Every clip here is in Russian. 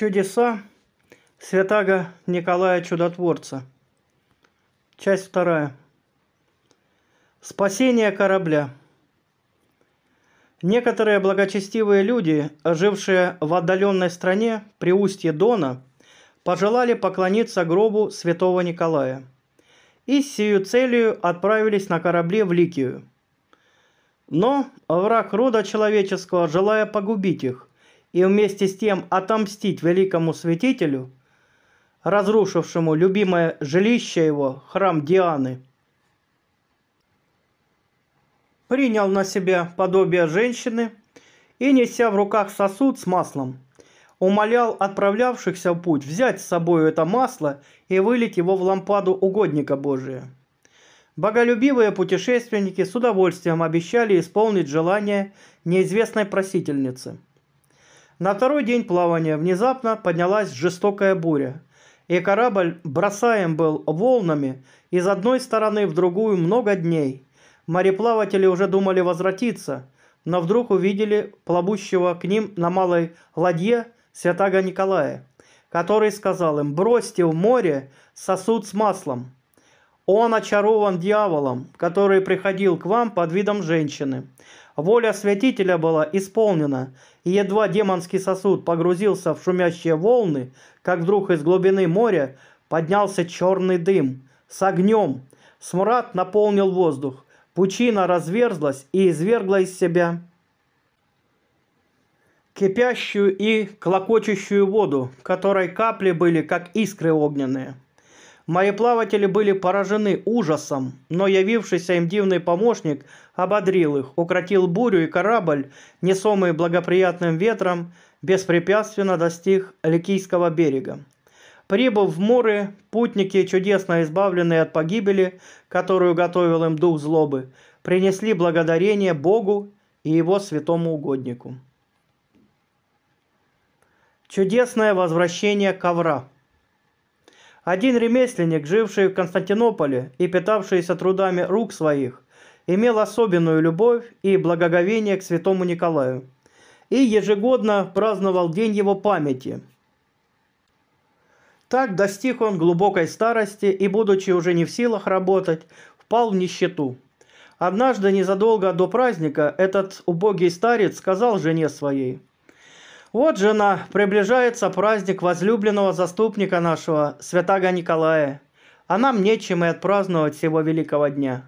Чудеса святаго Николая Чудотворца. Часть вторая. Спасение корабля. Некоторые благочестивые люди, жившие в отдаленной стране при устье Дона, пожелали поклониться гробу святого Николая. И с сию целью отправились на корабле в Ликию. Но враг рода человеческого, желая погубить их, и вместе с тем отомстить великому святителю, разрушившему любимое жилище его, храм Дианы. Принял на себя подобие женщины и, неся в руках сосуд с маслом, умолял отправлявшихся в путь взять с собой это масло и вылить его в лампаду угодника Божия. Боголюбивые путешественники с удовольствием обещали исполнить желание неизвестной просительницы – на второй день плавания внезапно поднялась жестокая буря, и корабль бросаем был волнами из одной стороны в другую много дней. Мореплаватели уже думали возвратиться, но вдруг увидели плавущего к ним на малой ладье святаго Николая, который сказал им «Бросьте в море сосуд с маслом». Он очарован дьяволом, который приходил к вам под видом женщины. Воля святителя была исполнена, и едва демонский сосуд погрузился в шумящие волны, как вдруг из глубины моря поднялся черный дым с огнем. Смрад наполнил воздух, пучина разверзлась и извергла из себя кипящую и клокочущую воду, которой капли были как искры огненные. Мои плаватели были поражены ужасом, но явившийся им дивный помощник ободрил их, укротил бурю, и корабль, несомый благоприятным ветром, беспрепятственно достиг Ликийского берега. Прибыв в море, путники, чудесно избавленные от погибели, которую готовил им дух злобы, принесли благодарение Богу и его святому угоднику. Чудесное возвращение ковра – один ремесленник, живший в Константинополе и питавшийся трудами рук своих, имел особенную любовь и благоговение к святому Николаю и ежегодно праздновал день его памяти. Так достиг он глубокой старости и, будучи уже не в силах работать, впал в нищету. Однажды, незадолго до праздника, этот убогий старец сказал жене своей – вот жена, приближается праздник возлюбленного заступника нашего, святаго Николая. А нам нечем и отпраздновать всего великого дня.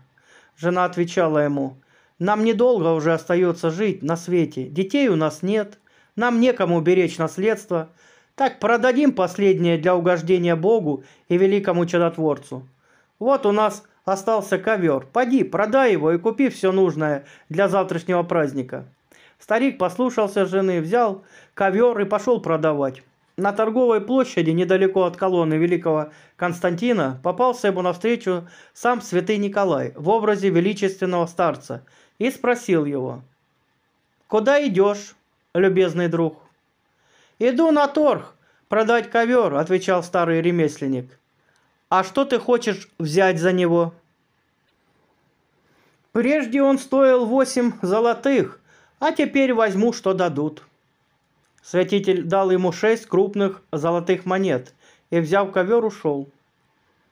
Жена отвечала ему, нам недолго уже остается жить на свете, детей у нас нет, нам некому беречь наследство, так продадим последнее для угождения Богу и великому чудотворцу. Вот у нас остался ковер, поди, продай его и купи все нужное для завтрашнего праздника». Старик послушался жены, взял ковер и пошел продавать. На торговой площади, недалеко от колонны великого Константина, попался ему навстречу сам святый Николай в образе величественного старца и спросил его, «Куда идешь, любезный друг?» «Иду на торг, продать ковер», — отвечал старый ремесленник. «А что ты хочешь взять за него?» Прежде он стоил восемь золотых, а теперь возьму, что дадут». Святитель дал ему шесть крупных золотых монет и, взяв ковер, ушел.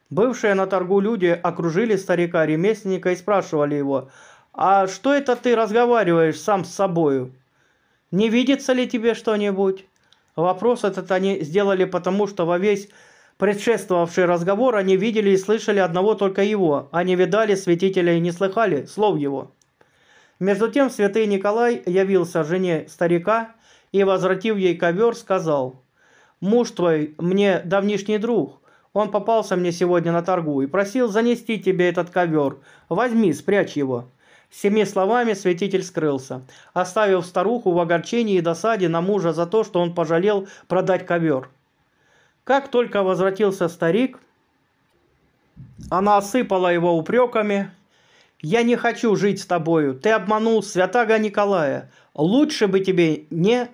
Бывшие на торгу люди окружили старика-ремесленника и спрашивали его, «А что это ты разговариваешь сам с собою? Не видится ли тебе что-нибудь?» Вопрос этот они сделали потому, что во весь предшествовавший разговор они видели и слышали одного только его, а не видали святителя и не слыхали слов его. Между тем святый Николай явился жене старика и, возвратив ей ковер, сказал, «Муж твой мне давнишний друг, он попался мне сегодня на торгу и просил занести тебе этот ковер. Возьми, спрячь его». семи словами святитель скрылся, оставив старуху в огорчении и досаде на мужа за то, что он пожалел продать ковер. Как только возвратился старик, она осыпала его упреками, я не хочу жить с тобою. Ты обманул святаго Николая. Лучше бы тебе не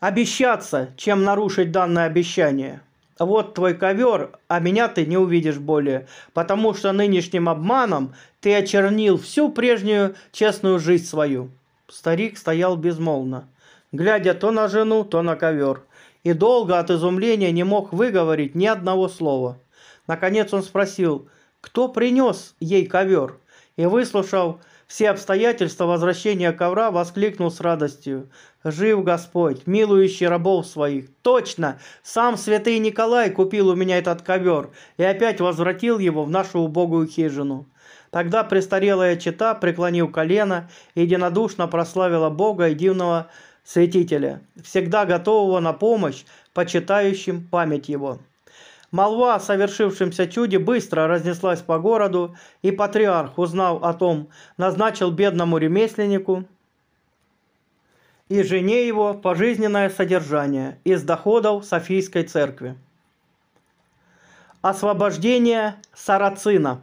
обещаться, чем нарушить данное обещание. Вот твой ковер, а меня ты не увидишь более, потому что нынешним обманом ты очернил всю прежнюю честную жизнь свою». Старик стоял безмолвно, глядя то на жену, то на ковер, и долго от изумления не мог выговорить ни одного слова. Наконец он спросил, кто принес ей ковер – и, выслушав все обстоятельства возвращения ковра, воскликнул с радостью. «Жив Господь, милующий рабов своих! Точно! Сам святый Николай купил у меня этот ковер и опять возвратил его в нашу убогую хижину». Тогда престарелая чита, преклонив колено, единодушно прославила Бога и дивного святителя, всегда готового на помощь почитающим память его. Молва о совершившемся чуде быстро разнеслась по городу, и патриарх, узнав о том, назначил бедному ремесленнику и жене его пожизненное содержание из доходов Софийской церкви. Освобождение Сарацина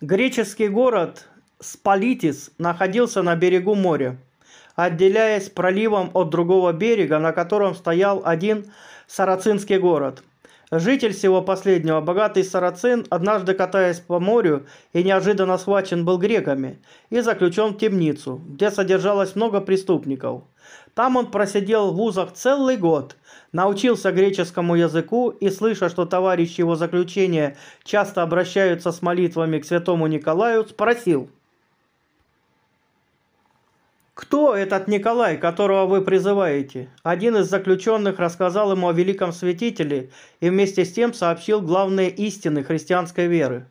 Греческий город Спалитис находился на берегу моря, отделяясь проливом от другого берега, на котором стоял один сарацинский город. Житель всего последнего, богатый сарацин, однажды катаясь по морю и неожиданно схвачен был греками и заключен в темницу, где содержалось много преступников. Там он просидел в вузах целый год, научился греческому языку и, слыша, что товарищи его заключения часто обращаются с молитвами к святому Николаю, спросил – «Кто этот Николай, которого вы призываете?» Один из заключенных рассказал ему о великом святителе и вместе с тем сообщил главные истины христианской веры.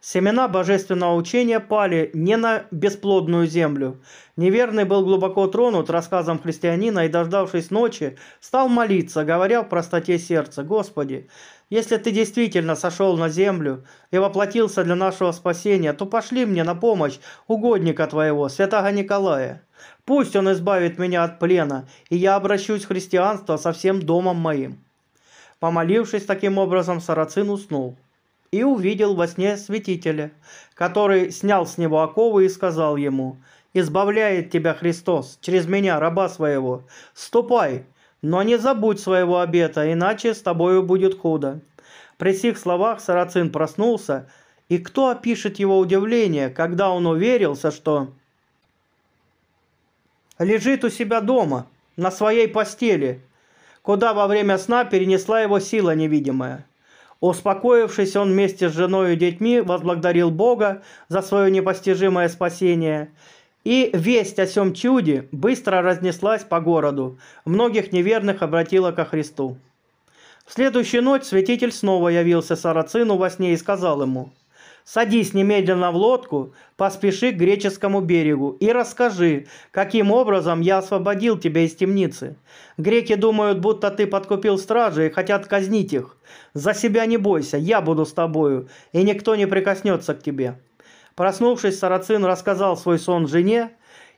Семена божественного учения пали не на бесплодную землю. Неверный был глубоко тронут рассказом христианина и, дождавшись ночи, стал молиться, говоря в простоте сердца, «Господи, если ты действительно сошел на землю и воплотился для нашего спасения, то пошли мне на помощь угодника твоего, святого Николая». Пусть он избавит меня от плена, и я обращусь в христианство со всем домом моим». Помолившись таким образом, Сарацин уснул и увидел во сне святителя, который снял с него оковы и сказал ему, «Избавляет тебя Христос через меня, раба своего. Ступай, но не забудь своего обета, иначе с тобою будет худо». При сих словах Сарацин проснулся, и кто опишет его удивление, когда он уверился, что лежит у себя дома, на своей постели, куда во время сна перенесла его сила невидимая. Успокоившись, он вместе с женой и детьми возблагодарил Бога за свое непостижимое спасение. И весть о сем чуде быстро разнеслась по городу, многих неверных обратила ко Христу. В следующую ночь святитель снова явился Сарацину во сне и сказал ему – Садись немедленно в лодку, поспеши к греческому берегу и расскажи, каким образом я освободил тебя из темницы. Греки думают, будто ты подкупил стражи и хотят казнить их. За себя не бойся, я буду с тобою, и никто не прикоснется к тебе». Проснувшись, Сарацин рассказал свой сон жене,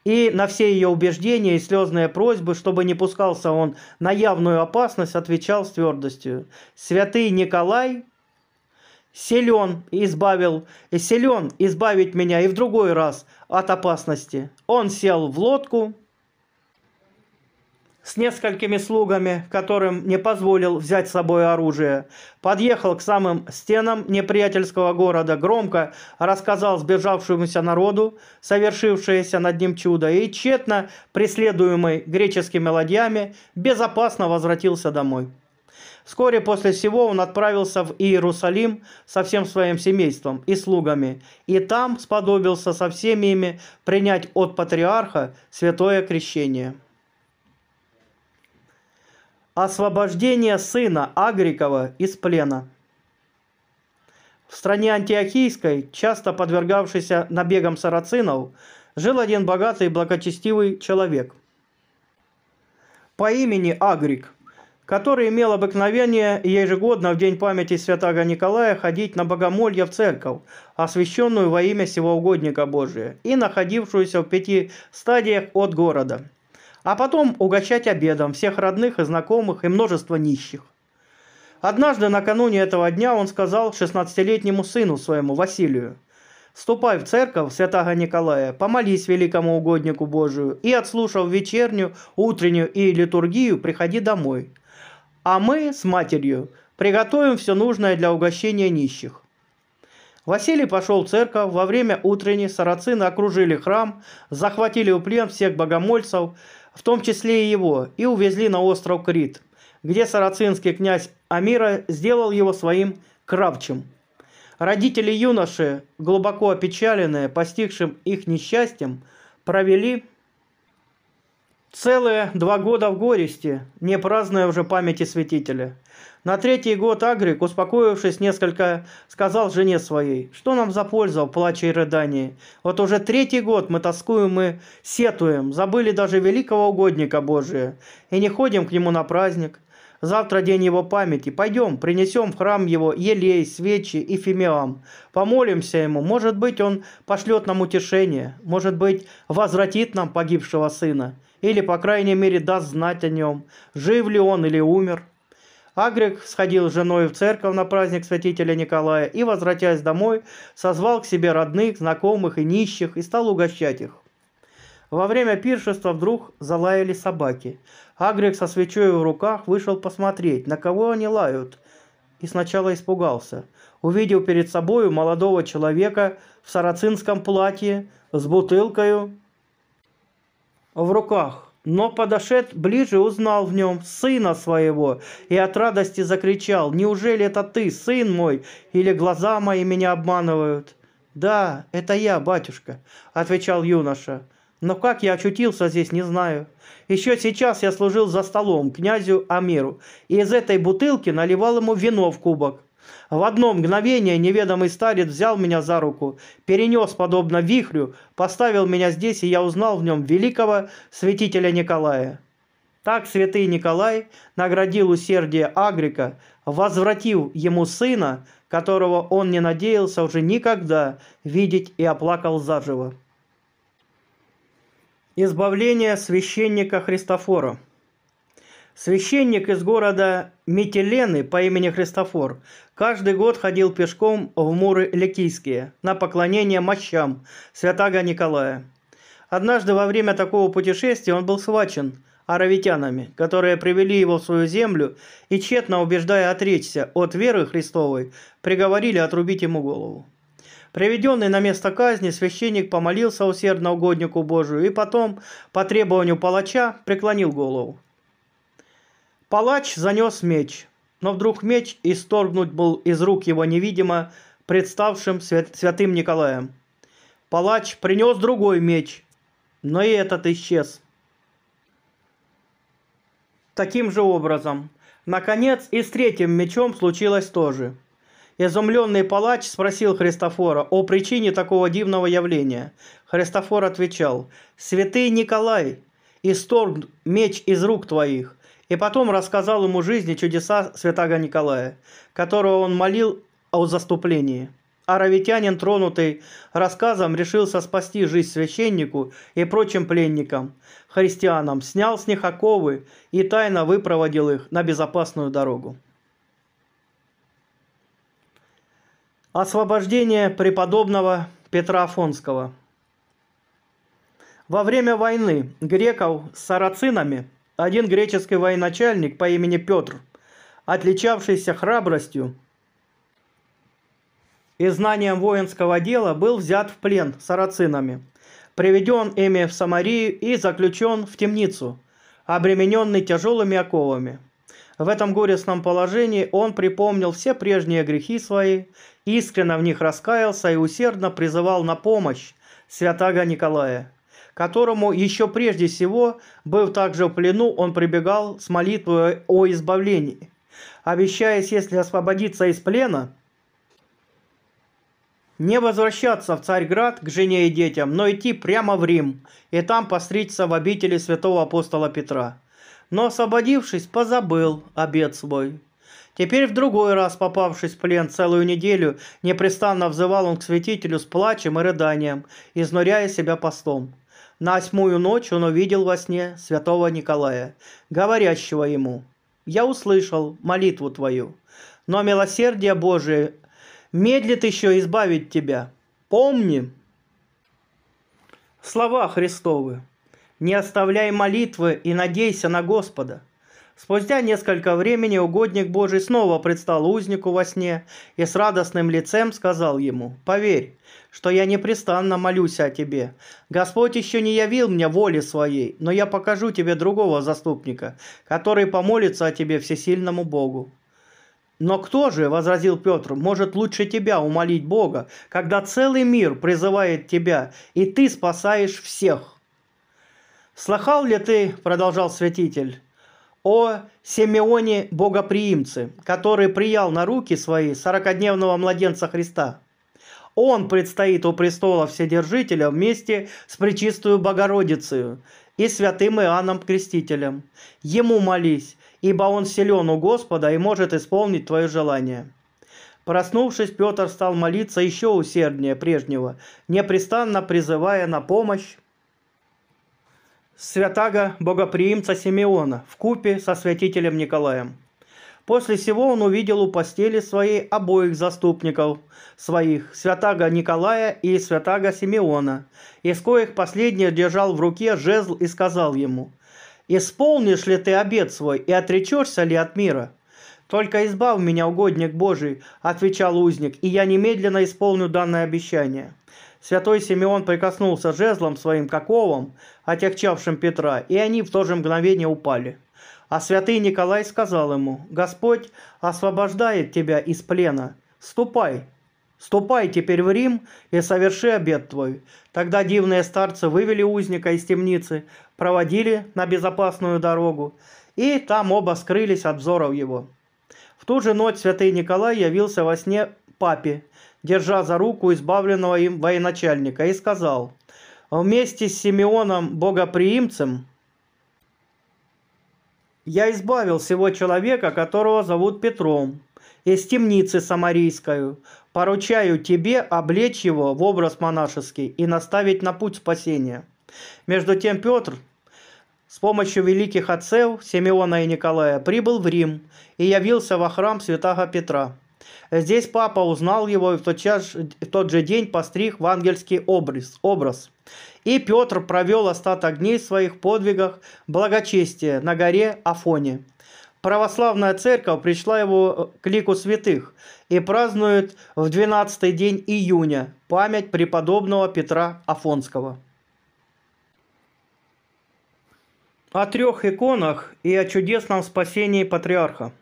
и на все ее убеждения и слезные просьбы, чтобы не пускался он на явную опасность, отвечал с твердостью. «Святый Николай силен избавил, и э, силен избавить меня и в другой раз от опасности. Он сел в лодку с несколькими слугами, которым не позволил взять с собой оружие, подъехал к самым стенам неприятельского города, громко рассказал сбежавшемуся народу совершившееся над ним чудо и тщетно преследуемый греческими ладьями безопасно возвратился домой. Вскоре после сего он отправился в Иерусалим со всем своим семейством и слугами, и там сподобился со всеми ими принять от патриарха святое крещение. Освобождение сына Агрикова из плена – в стране Антиохийской, часто подвергавшейся набегам сарацинов, жил один богатый и благочестивый человек по имени Агрик который имел обыкновение ежегодно в День памяти святого Николая ходить на богомолье в церковь, освященную во имя сего угодника Божия, и находившуюся в пяти стадиях от города, а потом угощать обедом всех родных и знакомых и множество нищих. Однажды накануне этого дня он сказал 16-летнему сыну своему, Василию, «Ступай в церковь святого Николая, помолись великому угоднику Божию, и, отслушав вечернюю, утреннюю и литургию, приходи домой, а мы с матерью приготовим все нужное для угощения нищих. Василий пошел в церковь, во время утренней сарацины окружили храм, захватили у плен всех богомольцев, в том числе и его, и увезли на остров Крит, где сарацинский князь Амира сделал его своим кравчем. Родители юноши, глубоко опечаленные постигшим их несчастьем, провели Целые два года в горести, не празднуя уже памяти святителя. На третий год Агрик, успокоившись несколько, сказал жене своей, «Что нам за польза в плаче и рыдании? Вот уже третий год мы тоскуем и сетуем, забыли даже великого угодника Божия, и не ходим к нему на праздник. Завтра день его памяти. Пойдем, принесем в храм его елей, свечи и фимиам. Помолимся ему. Может быть, он пошлет нам утешение. Может быть, возвратит нам погибшего сына или, по крайней мере, даст знать о нем, жив ли он или умер. Агрик сходил с женой в церковь на праздник святителя Николая и, возвратясь домой, созвал к себе родных, знакомых и нищих и стал угощать их. Во время пиршества вдруг залаяли собаки. Агрик со свечой в руках вышел посмотреть, на кого они лают, и сначала испугался. Увидел перед собою молодого человека в сарацинском платье с бутылкою в руках. Но подошед ближе, узнал в нем сына своего и от радости закричал, «Неужели это ты, сын мой, или глаза мои меня обманывают?» «Да, это я, батюшка», — отвечал юноша. «Но как я очутился здесь, не знаю. Еще сейчас я служил за столом князю Амиру, и из этой бутылки наливал ему вино в кубок. В одно мгновение неведомый старец взял меня за руку, перенес подобно вихрю, поставил меня здесь, и я узнал в нем великого святителя Николая. Так святый Николай наградил усердие Агрика, возвратив ему сына, которого он не надеялся уже никогда видеть и оплакал заживо. Избавление священника Христофора Священник из города Метелены по имени Христофор, Каждый год ходил пешком в Муры Ликийские на поклонение мощам святаго Николая. Однажды во время такого путешествия он был схвачен аравитянами, которые привели его в свою землю и, тщетно убеждая отречься от веры Христовой, приговорили отрубить ему голову. Приведенный на место казни, священник помолился усердно угоднику Божию и потом, по требованию палача, преклонил голову. Палач занес меч – но вдруг меч исторгнут был из рук его невидимо, представшим святым Николаем. Палач принес другой меч, но и этот исчез. Таким же образом, наконец и с третьим мечом случилось то же. Изумленный палач спросил Христофора о причине такого дивного явления. Христофор отвечал, «Святый Николай, исторг меч из рук твоих, и потом рассказал ему жизни чудеса святого Николая, которого он молил о заступлении. Аравитянин, тронутый рассказом, решился спасти жизнь священнику и прочим пленникам, христианам, снял с них оковы и тайно выпроводил их на безопасную дорогу. Освобождение преподобного Петра Афонского – во время войны греков с сарацинами один греческий военачальник по имени Петр, отличавшийся храбростью и знанием воинского дела, был взят в плен сарацинами, приведен ими в Самарию и заключен в темницу, обремененный тяжелыми оковами. В этом горестном положении он припомнил все прежние грехи свои, искренно в них раскаялся и усердно призывал на помощь святаго Николая которому еще прежде всего, был также в плену, он прибегал с молитвой о избавлении, обещаясь, если освободиться из плена, не возвращаться в Царьград к жене и детям, но идти прямо в Рим и там постричься в обители святого апостола Петра. Но, освободившись, позабыл обед свой. Теперь в другой раз, попавшись в плен целую неделю, непрестанно взывал он к святителю с плачем и рыданием, изнуряя себя постом. На восьмую ночь он увидел во сне святого Николая, говорящего ему, «Я услышал молитву твою, но милосердие Божие медлит еще избавить тебя. Помни!» Слова Христовы. «Не оставляй молитвы и надейся на Господа». Спустя несколько времени угодник Божий снова предстал узнику во сне и с радостным лицем сказал ему, «Поверь, что я непрестанно молюсь о тебе. Господь еще не явил мне воли своей, но я покажу тебе другого заступника, который помолится о тебе всесильному Богу». «Но кто же, — возразил Петр, — может лучше тебя умолить Бога, когда целый мир призывает тебя, и ты спасаешь всех?» «Слыхал ли ты, — продолжал святитель, — о Симеоне Богоприимце, который приял на руки свои сорокодневного младенца Христа. Он предстоит у престола Вседержителя вместе с Пречистую Богородицею и святым Иоанном Крестителем. Ему молись, ибо он силен у Господа и может исполнить твое желание». Проснувшись, Петр стал молиться еще усерднее прежнего, непрестанно призывая на помощь святаго богоприимца Симеона в купе со святителем Николаем. После сего он увидел у постели своей обоих заступников своих, святаго Николая и святаго Симеона, из коих последний держал в руке жезл и сказал ему, «Исполнишь ли ты обед свой и отречешься ли от мира?» «Только избав меня, угодник Божий», — отвечал узник, — «и я немедленно исполню данное обещание». Святой Симеон прикоснулся жезлом своим к отягчавшим Петра, и они в то же мгновение упали. А святый Николай сказал ему, «Господь освобождает тебя из плена. Ступай, ступай теперь в Рим и соверши обед твой». Тогда дивные старцы вывели узника из темницы, проводили на безопасную дорогу, и там оба скрылись от взоров его. В ту же ночь святый Николай явился во сне папе, держа за руку избавленного им военачальника, и сказал, «Вместе с Симеоном Богоприимцем я избавил всего человека, которого зовут Петром, из темницы самарийскую. Поручаю тебе облечь его в образ монашеский и наставить на путь спасения». Между тем Петр с помощью великих отцев Симеона и Николая прибыл в Рим и явился во храм святого Петра. Здесь папа узнал его и в тот, час, в тот же день постриг в ангельский образ. образ. И Петр провел остаток дней в своих подвигах благочестия на горе Афоне. Православная церковь пришла его э, к лику святых и празднует в 12 день июня память преподобного Петра Афонского. О трех иконах и о чудесном спасении патриарха –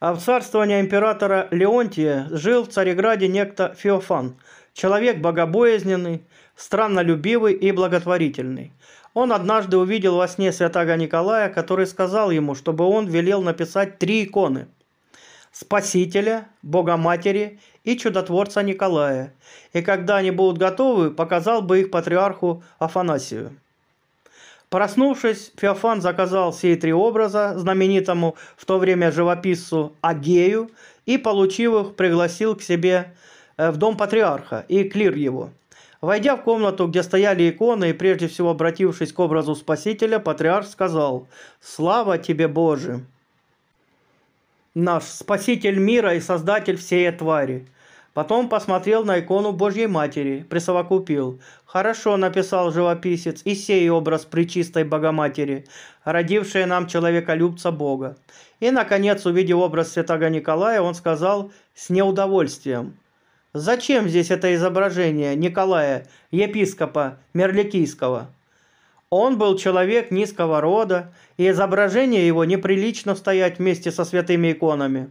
а в царствование императора Леонтия жил в Цареграде некто Феофан, человек богобоязненный, страннолюбивый и благотворительный. Он однажды увидел во сне святого Николая, который сказал ему, чтобы он велел написать три иконы – Спасителя, Богоматери и чудотворца Николая, и когда они будут готовы, показал бы их патриарху Афанасию. Проснувшись, Феофан заказал сей три образа знаменитому в то время живописцу Агею и, получив их, пригласил к себе э, в дом патриарха и клир его. Войдя в комнату, где стояли иконы, и прежде всего обратившись к образу Спасителя, патриарх сказал «Слава тебе, Боже!» Наш Спаситель мира и Создатель всей твари – Потом посмотрел на икону Божьей Матери, присовокупил. «Хорошо», – написал живописец, – «и сей образ Пречистой Богоматери, родившая нам человеколюбца Бога». И, наконец, увидев образ святого Николая, он сказал с неудовольствием. «Зачем здесь это изображение Николая, епископа Мерликийского?» Он был человек низкого рода, и изображение его неприлично стоять вместе со святыми иконами.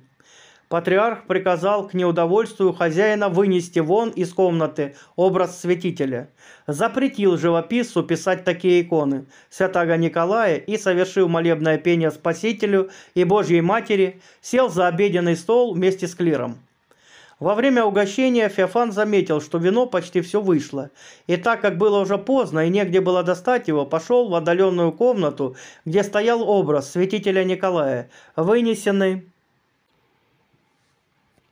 Патриарх приказал к неудовольствию хозяина вынести вон из комнаты образ святителя. Запретил живописцу писать такие иконы Святого Николая и, совершив молебное пение Спасителю и Божьей Матери, сел за обеденный стол вместе с клиром. Во время угощения Феофан заметил, что вино почти все вышло. И так как было уже поздно и негде было достать его, пошел в отдаленную комнату, где стоял образ святителя Николая, вынесенный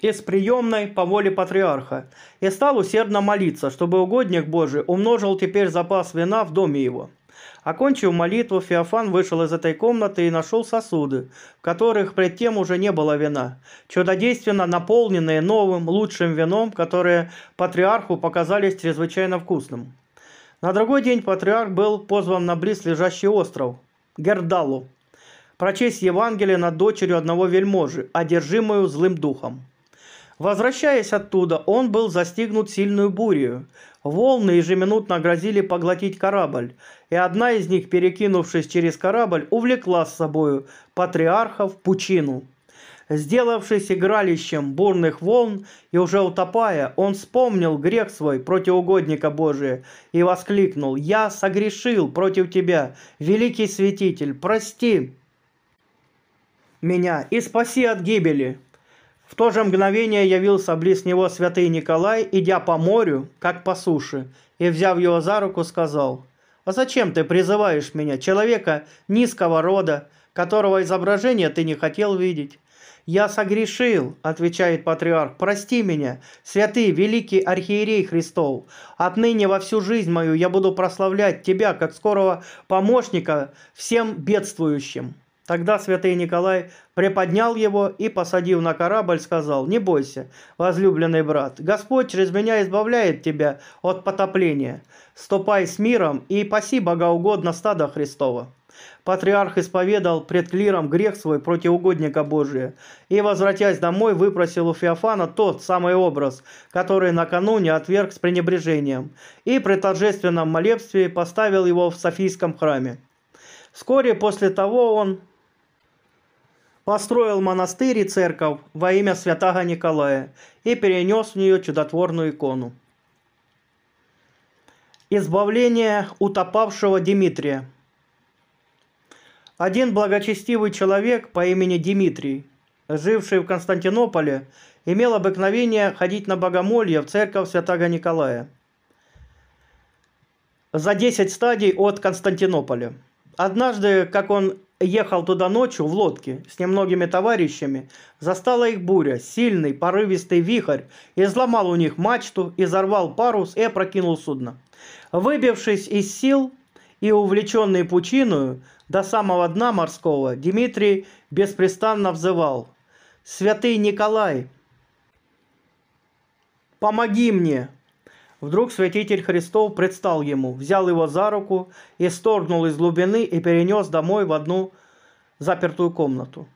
из приемной по воле патриарха и стал усердно молиться, чтобы угодник Божий умножил теперь запас вина в доме его. Окончив молитву, Феофан вышел из этой комнаты и нашел сосуды, в которых пред тем уже не было вина, чудодейственно наполненные новым, лучшим вином, которые патриарху показались чрезвычайно вкусным. На другой день патриарх был позван на близлежащий остров – Гердалу, прочесть Евангелие над дочерью одного вельможи, одержимую злым духом. Возвращаясь оттуда, он был застигнут сильную бурью. Волны ежеминутно грозили поглотить корабль, и одна из них, перекинувшись через корабль, увлекла с собою патриарха в пучину. Сделавшись игралищем бурных волн и уже утопая, он вспомнил грех свой против угодника Божия и воскликнул «Я согрешил против тебя, великий святитель, прости!» меня и спаси от гибели. В то же мгновение явился близ него святый Николай, идя по морю, как по суше, и, взяв его за руку, сказал, «А зачем ты призываешь меня, человека низкого рода, которого изображение ты не хотел видеть?» «Я согрешил», – отвечает патриарх, – «прости меня, святый великий архиерей Христов. Отныне во всю жизнь мою я буду прославлять тебя, как скорого помощника всем бедствующим». Тогда святый Николай приподнял его и, посадив на корабль, сказал, «Не бойся, возлюбленный брат, Господь через меня избавляет тебя от потопления. Ступай с миром и паси богоугодно стада Христова». Патриарх исповедал пред клиром грех свой против угодника Божия и, возвратясь домой, выпросил у Феофана тот самый образ, который накануне отверг с пренебрежением, и при торжественном молебстве поставил его в Софийском храме. Вскоре после того он построил монастырь и церковь во имя святого Николая и перенес в нее чудотворную икону. Избавление утопавшего Дмитрия Один благочестивый человек по имени Дмитрий, живший в Константинополе, имел обыкновение ходить на богомолье в церковь святого Николая за 10 стадий от Константинополя. Однажды, как он ехал туда ночью в лодке с немногими товарищами, застала их буря, сильный порывистый вихрь, изломал у них мачту, изорвал парус и опрокинул судно. Выбившись из сил и увлеченный пучиною, до самого дна морского Дмитрий беспрестанно взывал «Святый Николай, помоги мне!» Вдруг святитель Христов предстал ему, взял его за руку и сторгнул из глубины и перенес домой в одну запертую комнату.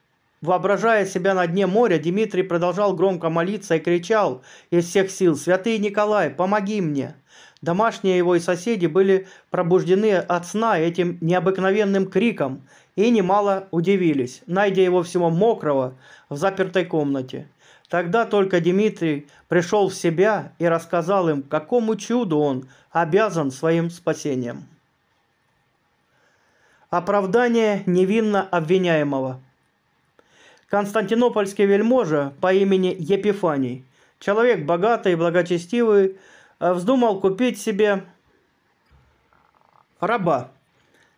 Воображая себя на дне моря, Дмитрий продолжал громко молиться и кричал из всех сил «Святый Николай, помоги мне!». Домашние его и соседи были пробуждены от сна этим необыкновенным криком и немало удивились, найдя его всего мокрого в запертой комнате – Тогда только Дмитрий пришел в себя и рассказал им, какому чуду он обязан своим спасением. Оправдание невинно обвиняемого. Константинопольский вельможа по имени Епифаний, человек богатый и благочестивый, вздумал купить себе раба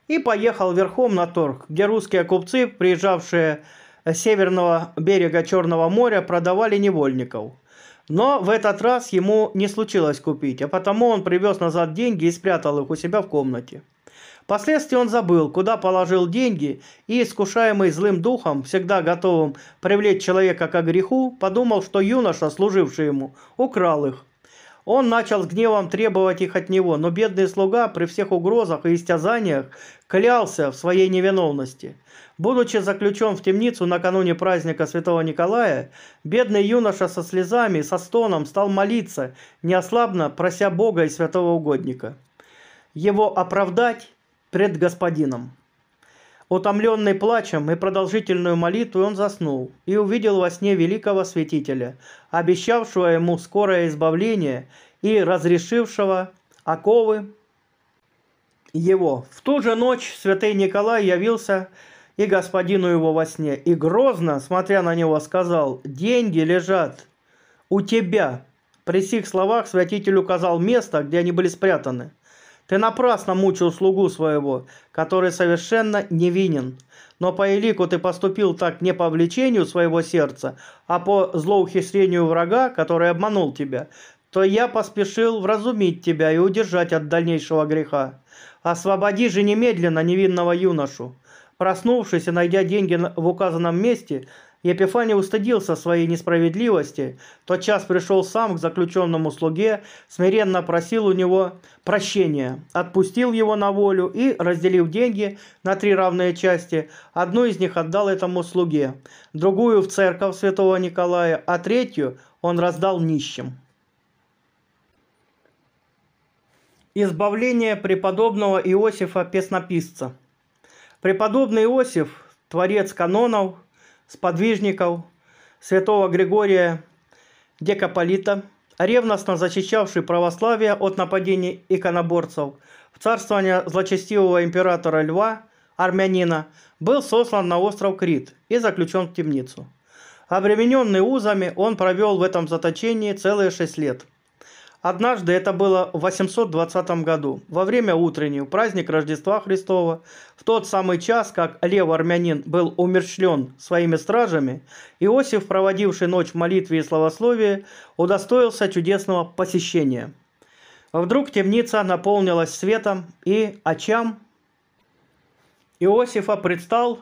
и поехал верхом на торг, где русские купцы, приезжавшие северного берега Черного моря продавали невольников. Но в этот раз ему не случилось купить, а потому он привез назад деньги и спрятал их у себя в комнате. Впоследствии он забыл, куда положил деньги, и, искушаемый злым духом, всегда готовым привлечь человека к греху, подумал, что юноша, служивший ему, украл их. Он начал с гневом требовать их от него, но бедный слуга при всех угрозах и истязаниях, клялся в своей невиновности. Будучи заключен в темницу накануне праздника святого Николая, бедный юноша со слезами и со стоном стал молиться, неослабно прося Бога и святого угодника. Его оправдать пред господином. Утомленный плачем и продолжительную молитвой он заснул и увидел во сне великого святителя, обещавшего ему скорое избавление и разрешившего оковы его. В ту же ночь святой Николай явился и господину его во сне, и грозно, смотря на него, сказал, «Деньги лежат у тебя». При сих словах святитель указал место, где они были спрятаны. «Ты напрасно мучил слугу своего, который совершенно невинен. Но по элику ты поступил так не по влечению своего сердца, а по злоухищрению врага, который обманул тебя то я поспешил вразумить тебя и удержать от дальнейшего греха. «Освободи же немедленно невинного юношу!» Проснувшись и найдя деньги в указанном месте, Епифаний устыдился своей несправедливости. Тот пришел сам к заключенному слуге, смиренно просил у него прощения, отпустил его на волю и, разделив деньги на три равные части, одну из них отдал этому слуге, другую в церковь святого Николая, а третью он раздал нищим. Избавление преподобного Иосифа Песнописца. Преподобный Иосиф, творец канонов, сподвижников, святого Григория Декаполита, ревностно защищавший православие от нападений иконоборцев в царствование злочестивого императора Льва, армянина, был сослан на остров Крит и заключен в темницу. Обремененный узами, он провел в этом заточении целые шесть лет – Однажды это было в 820 году, во время утреннего праздника Рождества Христова, в тот самый час, как лев армянин был умерщвлен своими стражами, Иосиф, проводивший ночь в молитве и словословии, удостоился чудесного посещения. Вдруг темница наполнилась светом, и очам Иосифа предстал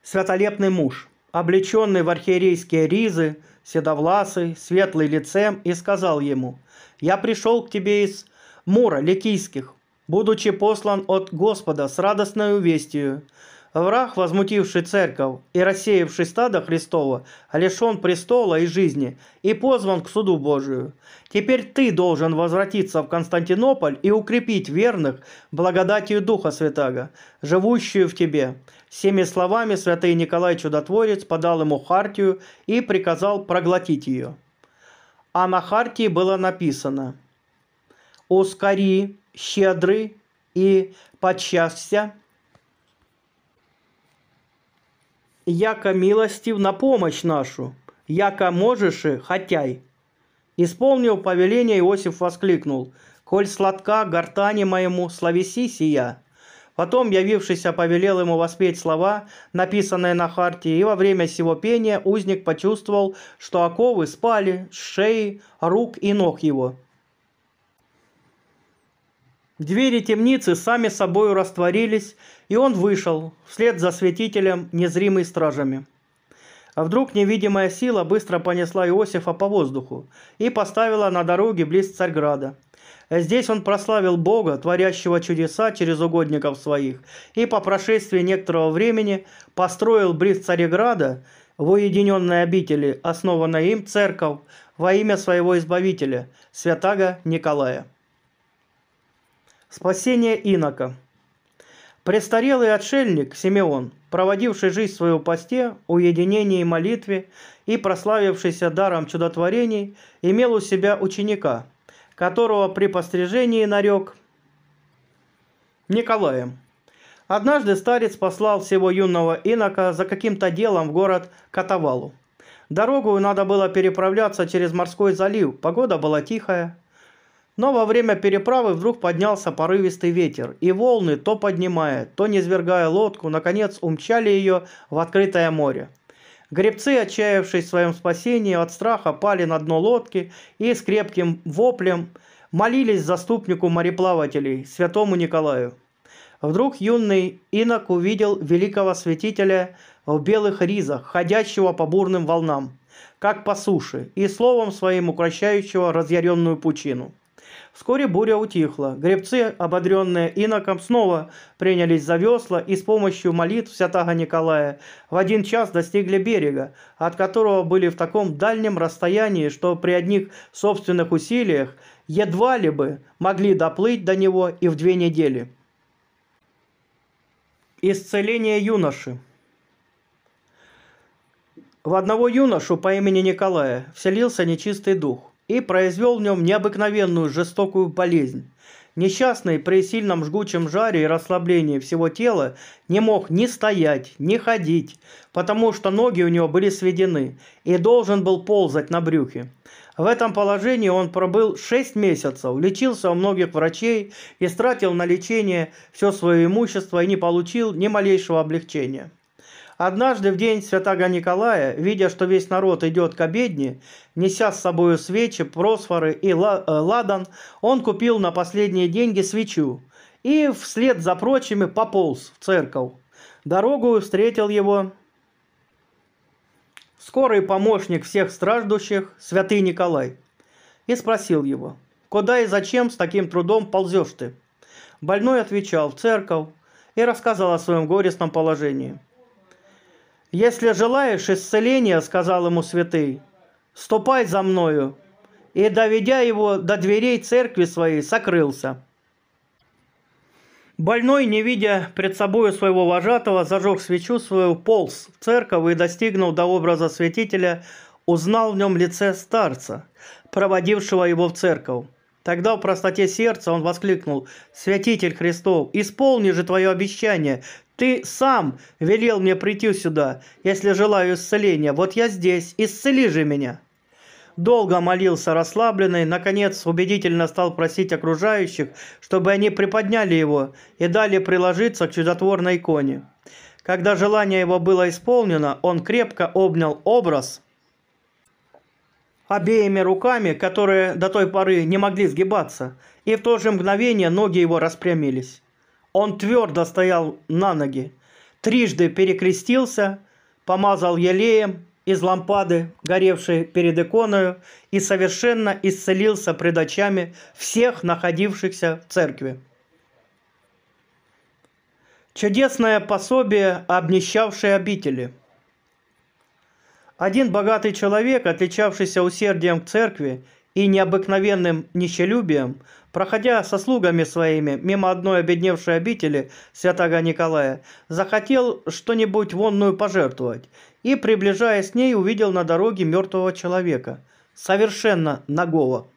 святолепный муж – облеченный в архиерейские ризы, седовласый, светлый лицем, и сказал ему, «Я пришел к тебе из Мура, Ликийских, будучи послан от Господа с радостной вестью: Враг, возмутивший церковь и рассеявший стадо Христова, лишен престола и жизни и позван к суду Божию. Теперь ты должен возвратиться в Константинополь и укрепить верных благодатью Духа Святаго, живущую в тебе, Всеми словами святый Николай Чудотворец подал ему хартию и приказал проглотить ее. А на хартии было написано «Ускори, щедры и подсчастся, яко милостив на помощь нашу, яко можеши, хотяй». Исполнил повеление, Иосиф воскликнул, «Коль сладка гортани моему, словеси сия, Потом явившийся повелел ему воспеть слова, написанные на харте, и во время сего пения узник почувствовал, что оковы спали с шеи, рук и ног его. Двери темницы сами собою растворились, и он вышел, вслед за святителем, незримый стражами. А вдруг невидимая сила быстро понесла Иосифа по воздуху и поставила на дороге близ Царьграда. Здесь он прославил Бога, творящего чудеса через угодников своих, и по прошествии некоторого времени построил близ Цареграда в уединенной обители, основанной им церковь во имя своего Избавителя, святаго Николая. Спасение инока Престарелый отшельник Симеон, проводивший жизнь свою посте, уединении и молитве и прославившийся даром чудотворений, имел у себя ученика – которого при пострижении нарек Николаем. Однажды старец послал всего юного инока за каким-то делом в город Катавалу. Дорогу надо было переправляться через морской залив, погода была тихая. Но во время переправы вдруг поднялся порывистый ветер, и волны, то поднимая, то низвергая лодку, наконец умчали ее в открытое море. Гребцы, отчаявшись в своем спасении от страха, пали на дно лодки и с крепким воплем молились заступнику мореплавателей, святому Николаю. Вдруг юный инок увидел великого святителя в белых ризах, ходящего по бурным волнам, как по суше, и словом своим укращающего разъяренную пучину – Вскоре буря утихла. Гребцы, ободренные иноком, снова принялись за весла и с помощью молитв святого Николая в один час достигли берега, от которого были в таком дальнем расстоянии, что при одних собственных усилиях едва ли бы могли доплыть до него и в две недели. Исцеление юноши В одного юношу по имени Николая вселился нечистый дух – и произвел в нем необыкновенную жестокую болезнь. Несчастный при сильном жгучем жаре и расслаблении всего тела не мог ни стоять, ни ходить, потому что ноги у него были сведены и должен был ползать на брюхе. В этом положении он пробыл 6 месяцев, лечился у многих врачей, и стратил на лечение все свое имущество и не получил ни малейшего облегчения. Однажды в день святаго Николая, видя, что весь народ идет к обедне, неся с собою свечи, просфоры и э, ладан, он купил на последние деньги свечу и вслед за прочими пополз в церковь. Дорогу встретил его скорый помощник всех страждущих, святый Николай, и спросил его, «Куда и зачем с таким трудом ползешь ты?» Больной отвечал, «В церковь», и рассказал о своем горестном положении – «Если желаешь исцеления, — сказал ему святый, — ступай за мною». И, доведя его до дверей церкви своей, сокрылся. Больной, не видя пред собою своего вожатого, зажег свечу свою, полз в церковь и, достигнув до образа святителя, узнал в нем лице старца, проводившего его в церковь. Тогда в простоте сердца он воскликнул, «Святитель Христов, исполни же твое обещание, ты сам велел мне прийти сюда, если желаю исцеления. Вот я здесь, исцели же меня». Долго молился расслабленный, наконец убедительно стал просить окружающих, чтобы они приподняли его и дали приложиться к чудотворной иконе. Когда желание его было исполнено, он крепко обнял образ обеими руками, которые до той поры не могли сгибаться, и в то же мгновение ноги его распрямились. Он твердо стоял на ноги, трижды перекрестился, помазал елеем из лампады, горевшей перед иконою, и совершенно исцелился пред очами всех находившихся в церкви. Чудесное пособие, обнищавшее обители. Один богатый человек, отличавшийся усердием к церкви и необыкновенным нищелюбием, проходя со слугами своими мимо одной обедневшей обители святого Николая, захотел что-нибудь вонную пожертвовать и, приближаясь к ней, увидел на дороге мертвого человека, совершенно нагого.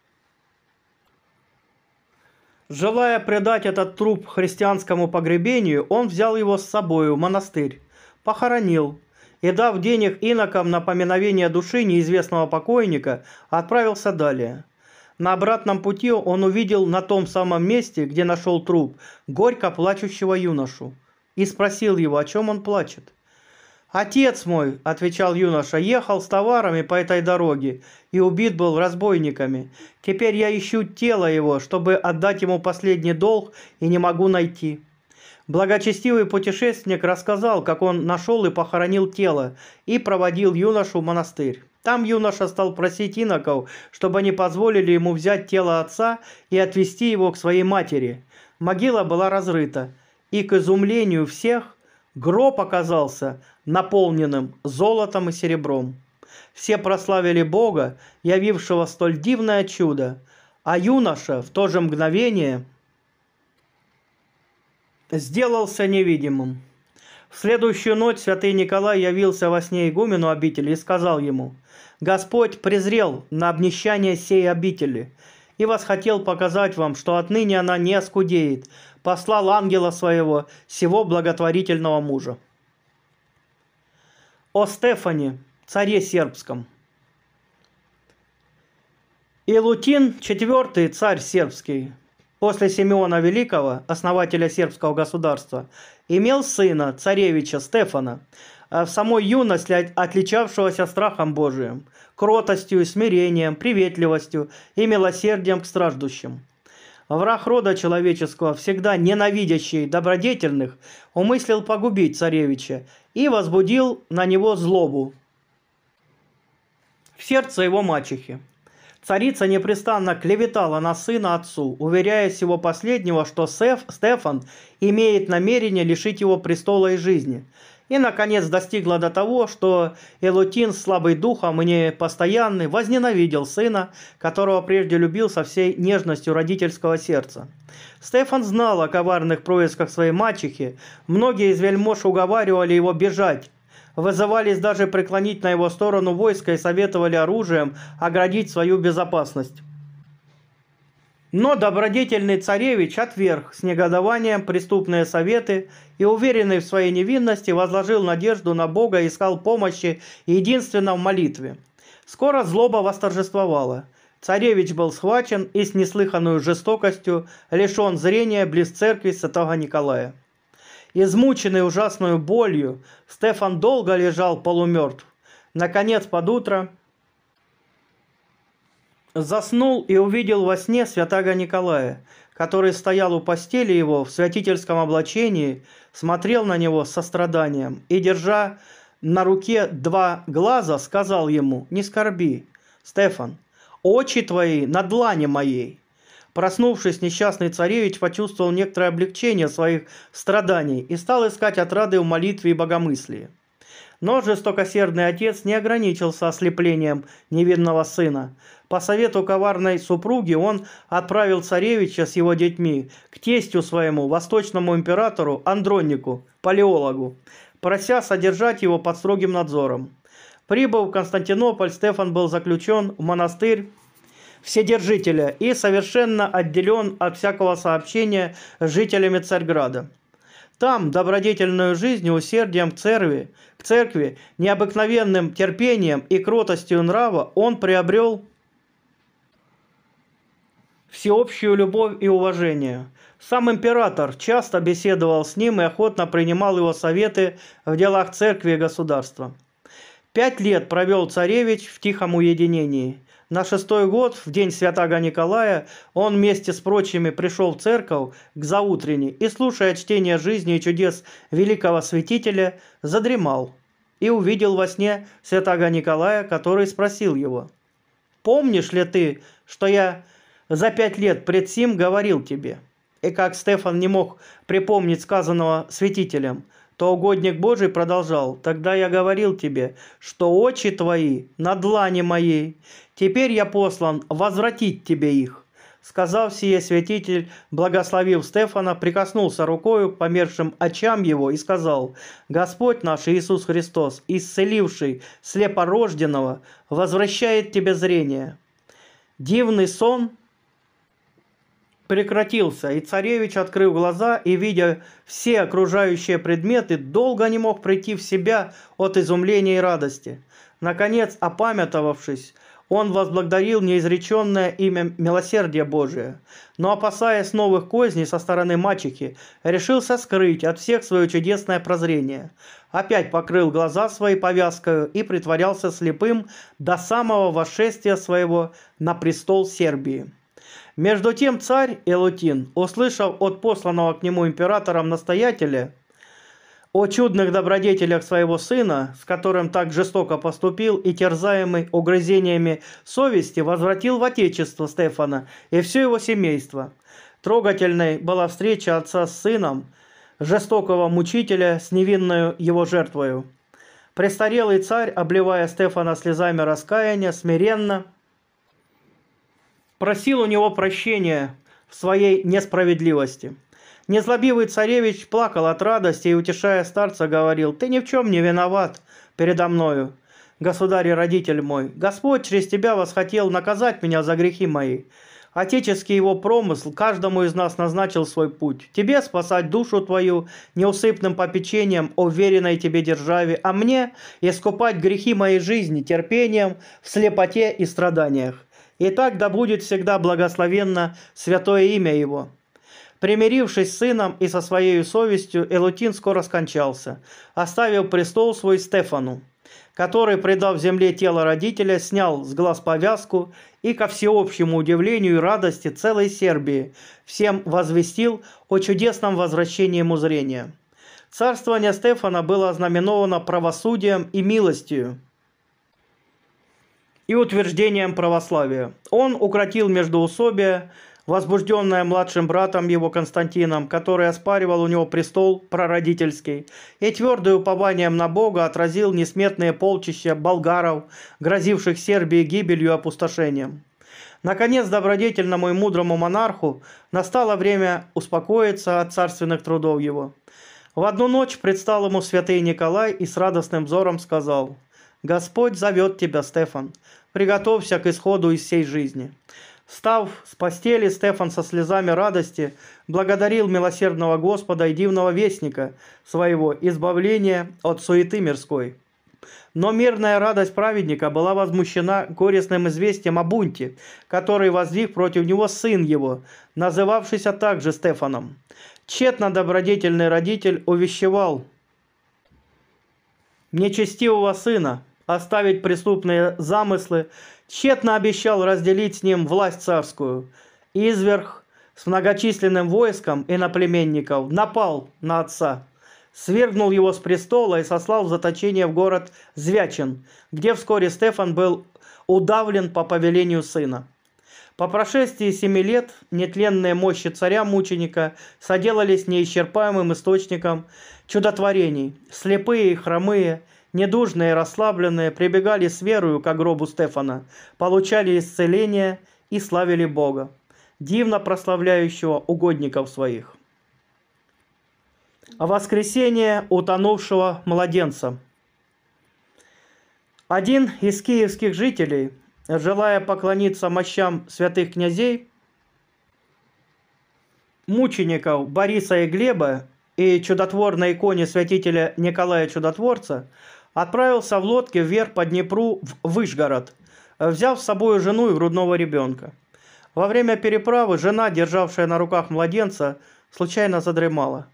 Желая предать этот труп христианскому погребению, он взял его с собою в монастырь, похоронил, и, дав денег инокам на поминовение души неизвестного покойника, отправился далее. На обратном пути он увидел на том самом месте, где нашел труп, горько плачущего юношу, и спросил его, о чем он плачет. «Отец мой», – отвечал юноша, – «ехал с товарами по этой дороге и убит был разбойниками. Теперь я ищу тело его, чтобы отдать ему последний долг и не могу найти». Благочестивый путешественник рассказал, как он нашел и похоронил тело, и проводил юношу в монастырь. Там юноша стал просить иноков, чтобы они позволили ему взять тело отца и отвести его к своей матери. Могила была разрыта, и к изумлению всех гроб оказался наполненным золотом и серебром. Все прославили Бога, явившего столь дивное чудо, а юноша в то же мгновение – сделался невидимым. В следующую ночь святый Николай явился во сне игумену обители и сказал ему, «Господь презрел на обнищание сей обители и восхотел показать вам, что отныне она не оскудеет, послал ангела своего, сего благотворительного мужа». О Стефане, царе сербском. Илутин, четвертый царь сербский, после Симеона Великого, основателя сербского государства, имел сына, царевича Стефана, э, в самой юности отличавшегося страхом Божиим, кротостью, смирением, приветливостью и милосердием к страждущим. Враг рода человеческого, всегда ненавидящий добродетельных, умыслил погубить царевича и возбудил на него злобу в сердце его мачехи. Царица непрестанно клеветала на сына отцу, уверяя его последнего, что Сеф, Стефан имеет намерение лишить его престола и жизни. И, наконец, достигла до того, что Элутин, слабый духом и непостоянный, возненавидел сына, которого прежде любил со всей нежностью родительского сердца. Стефан знал о коварных происках своей мачехи. Многие из вельмож уговаривали его бежать, вызывались даже преклонить на его сторону войска и советовали оружием оградить свою безопасность. Но добродетельный царевич отверг с негодованием преступные советы и, уверенный в своей невинности, возложил надежду на Бога и искал помощи единственно в молитве. Скоро злоба восторжествовала. Царевич был схвачен и с неслыханной жестокостью лишен зрения близ церкви святого Николая. Измученный ужасной болью, Стефан долго лежал полумертв. Наконец, под утро заснул и увидел во сне святаго Николая, который стоял у постели его в святительском облачении, смотрел на него с состраданием и, держа на руке два глаза, сказал ему, «Не скорби, Стефан, очи твои на длане моей». Проснувшись, несчастный царевич почувствовал некоторое облегчение своих страданий и стал искать отрады в молитве и богомыслии. Но жестокосердный отец не ограничился ослеплением невинного сына. По совету коварной супруги он отправил царевича с его детьми к тестю своему, восточному императору Андроннику, палеологу, прося содержать его под строгим надзором. Прибыв в Константинополь, Стефан был заключен в монастырь вседержителя и совершенно отделен от всякого сообщения с жителями Царьграда. Там добродетельную жизнь усердием к церкви, к церкви, необыкновенным терпением и кротостью нрава он приобрел всеобщую любовь и уважение. Сам император часто беседовал с ним и охотно принимал его советы в делах церкви и государства. Пять лет провел царевич в тихом уединении – на шестой год, в день святаго Николая, он вместе с прочими пришел в церковь к заутрене и, слушая чтение жизни и чудес великого святителя, задремал и увидел во сне святаго Николая, который спросил его, «Помнишь ли ты, что я за пять лет пред сим говорил тебе?» И как Стефан не мог припомнить сказанного святителем, то угодник Божий продолжал, «Тогда я говорил тебе, что очи твои на длане моей, Теперь я послан возвратить тебе их». сказал сие, святитель, благословив Стефана, прикоснулся рукою к помершим очам его и сказал, «Господь наш Иисус Христос, исцеливший слепорожденного, возвращает тебе зрение». Дивный сон прекратился, и царевич, открыв глаза и видя все окружающие предметы, долго не мог прийти в себя от изумления и радости. Наконец, опамятовавшись, он возблагодарил неизреченное имя милосердия Божия, но, опасаясь новых козней со стороны мачехи, решился скрыть от всех свое чудесное прозрение. Опять покрыл глаза своей повязкой и притворялся слепым до самого восшествия своего на престол Сербии. Между тем царь Элутин, услышав от посланного к нему императором настоятеля, о чудных добродетелях своего сына, с которым так жестоко поступил и терзаемый угрызениями совести, возвратил в отечество Стефана и все его семейство. Трогательной была встреча отца с сыном, жестокого мучителя с невинною его жертвою. Престарелый царь, обливая Стефана слезами раскаяния, смиренно просил у него прощения в своей несправедливости – Незлобивый царевич плакал от радости и, утешая старца, говорил, «Ты ни в чем не виноват передо мною, государь и родитель мой. Господь через тебя восхотел наказать меня за грехи мои. Отеческий его промысл каждому из нас назначил свой путь. Тебе спасать душу твою неусыпным попечением о веренной тебе державе, а мне искупать грехи моей жизни терпением в слепоте и страданиях. И так да будет всегда благословенно святое имя его». Примирившись с сыном и со своей совестью, Элутин скоро скончался, оставив престол свой Стефану, который, предав земле тело родителя, снял с глаз повязку и, ко всеобщему удивлению и радости целой Сербии, всем возвестил о чудесном возвращении ему зрения. Царствование Стефана было ознаменовано правосудием и милостью и утверждением православия. Он укротил междоусобие, возбужденная младшим братом его Константином, который оспаривал у него престол прародительский, и твердое упованием на Бога отразил несметные полчища болгаров, грозивших Сербии гибелью и опустошением. Наконец, добродетельному и мудрому монарху настало время успокоиться от царственных трудов его. В одну ночь предстал ему святый Николай и с радостным взором сказал, «Господь зовет тебя, Стефан, приготовься к исходу из всей жизни. Став с постели, Стефан со слезами радости благодарил милосердного Господа и дивного вестника своего избавления от суеты мирской. Но мирная радость праведника была возмущена горестным известием о бунте, который воздвиг против него сын его, называвшийся также Стефаном. Тщетно добродетельный родитель увещевал нечестивого сына оставить преступные замыслы тщетно обещал разделить с ним власть царскую. Изверх с многочисленным войском иноплеменников напал на отца, свергнул его с престола и сослал в заточение в город Звячин, где вскоре Стефан был удавлен по повелению сына. По прошествии семи лет нетленные мощи царя-мученика соделались неисчерпаемым источником чудотворений. Слепые и хромые – недужные, расслабленные, прибегали с верою к гробу Стефана, получали исцеление и славили Бога, дивно прославляющего угодников своих. А Воскресение утонувшего младенца. Один из киевских жителей, желая поклониться мощам святых князей, мучеников Бориса и Глеба и чудотворной иконе святителя Николая Чудотворца – отправился в лодке вверх по Днепру в Вышгород, взяв с собой жену и грудного ребенка. Во время переправы жена, державшая на руках младенца, случайно задремала.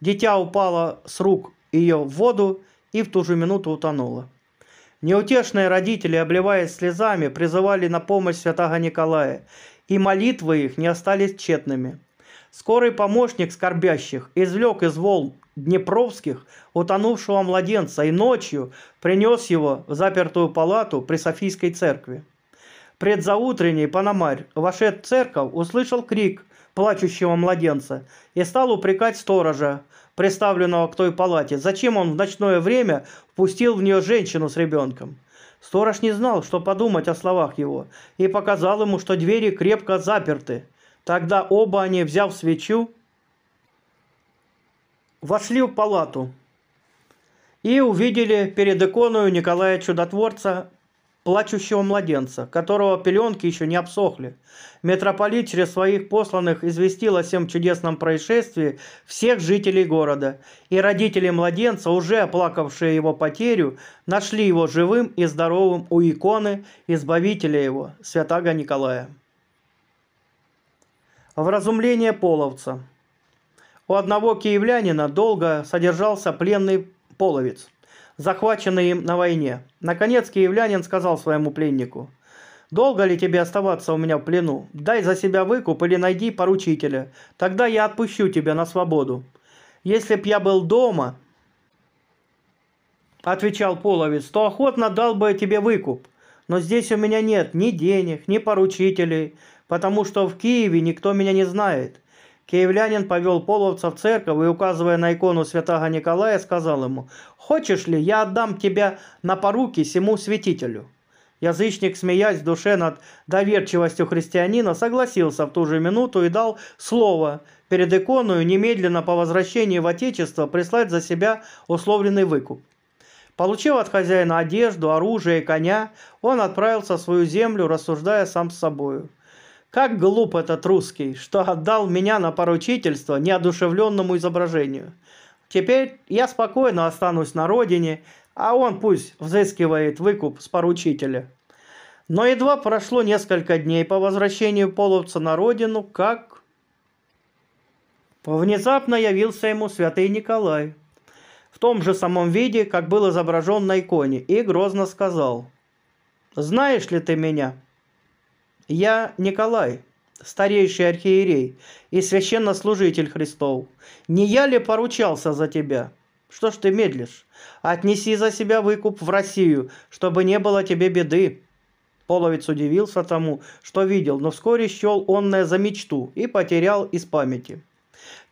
Дитя упало с рук ее в воду и в ту же минуту утонуло. Неутешные родители, обливаясь слезами, призывали на помощь святого Николая, и молитвы их не остались тщетными. Скорый помощник скорбящих извлек из волн Днепровских утонувшего младенца и ночью принес его в запертую палату при Софийской церкви. Предзаутренний Пономарь, вошед в церковь, услышал крик плачущего младенца и стал упрекать сторожа, приставленного к той палате, зачем он в ночное время впустил в нее женщину с ребенком. Сторож не знал, что подумать о словах его, и показал ему, что двери крепко заперты. Тогда оба они, взяв свечу, вошли в палату и увидели перед иконой Николая Чудотворца плачущего младенца, которого пеленки еще не обсохли. Митрополит через своих посланных известил о всем чудесном происшествии всех жителей города, и родители младенца, уже оплакавшие его потерю, нашли его живым и здоровым у иконы Избавителя его, святаго Николая. В разумление половца – у одного киевлянина долго содержался пленный половец, захваченный им на войне. Наконец киевлянин сказал своему пленнику, «Долго ли тебе оставаться у меня в плену? Дай за себя выкуп или найди поручителя, тогда я отпущу тебя на свободу. Если б я был дома, — отвечал половец, — то охотно дал бы тебе выкуп. Но здесь у меня нет ни денег, ни поручителей, потому что в Киеве никто меня не знает. Киевлянин повел половца в церковь и, указывая на икону святого Николая, сказал ему, «Хочешь ли, я отдам тебя на поруки сему святителю?» Язычник, смеясь в душе над доверчивостью христианина, согласился в ту же минуту и дал слово перед иконою немедленно по возвращении в Отечество прислать за себя условленный выкуп. Получив от хозяина одежду, оружие и коня, он отправился в свою землю, рассуждая сам с собою – как глуп этот русский, что отдал меня на поручительство неодушевленному изображению. Теперь я спокойно останусь на родине, а он пусть взыскивает выкуп с поручителя. Но едва прошло несколько дней по возвращению половца на родину, как... Внезапно явился ему святый Николай в том же самом виде, как был изображен на иконе, и грозно сказал, «Знаешь ли ты меня?» Я Николай, старейший архиерей и священнослужитель Христов. Не я ли поручался за тебя? Что ж ты медлишь? Отнеси за себя выкуп в Россию, чтобы не было тебе беды». Половец удивился тому, что видел, но вскоре счел онное за мечту и потерял из памяти.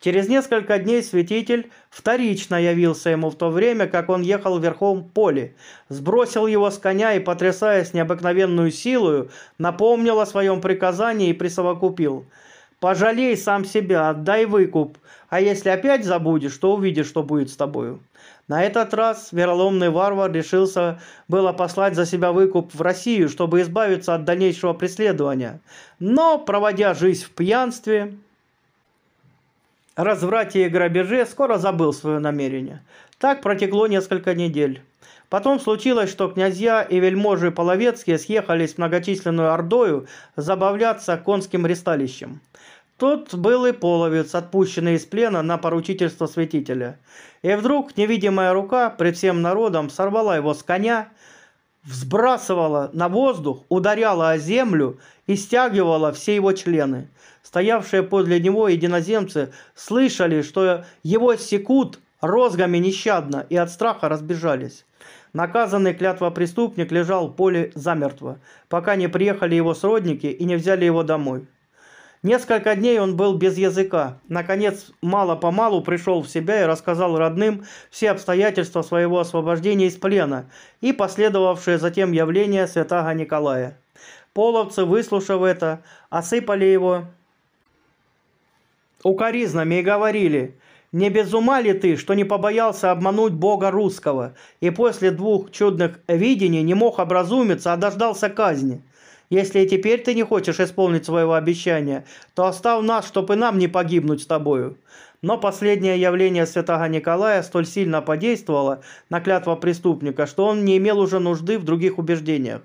Через несколько дней святитель вторично явился ему в то время, как он ехал верхом в поле, сбросил его с коня и, потрясая с необыкновенную силою, напомнил о своем приказании и присовокупил. «Пожалей сам себя, отдай выкуп, а если опять забудешь, то увидишь, что будет с тобою». На этот раз вероломный варвар решился было послать за себя выкуп в Россию, чтобы избавиться от дальнейшего преследования. Но, проводя жизнь в пьянстве, разврате и грабеже, скоро забыл свое намерение. Так протекло несколько недель. Потом случилось, что князья и вельможи Половецкие съехались в многочисленную ордою забавляться конским ресталищем. Тут был и половец, отпущенный из плена на поручительство святителя. И вдруг невидимая рука пред всем народом сорвала его с коня взбрасывала на воздух, ударяла о землю и стягивала все его члены. Стоявшие подле него единоземцы слышали, что его секут розгами нещадно и от страха разбежались. Наказанный клятва преступник лежал в поле замертво, пока не приехали его сродники и не взяли его домой. Несколько дней он был без языка. Наконец, мало-помалу пришел в себя и рассказал родным все обстоятельства своего освобождения из плена и последовавшее затем явление святого Николая. Половцы, выслушав это, осыпали его укоризнами и говорили «Не без ума ли ты, что не побоялся обмануть Бога русского, и после двух чудных видений не мог образумиться, а дождался казни? Если и теперь ты не хочешь исполнить своего обещания, то оставь нас, чтобы нам не погибнуть с тобою». Но последнее явление святого Николая столь сильно подействовало на клятва преступника, что он не имел уже нужды в других убеждениях.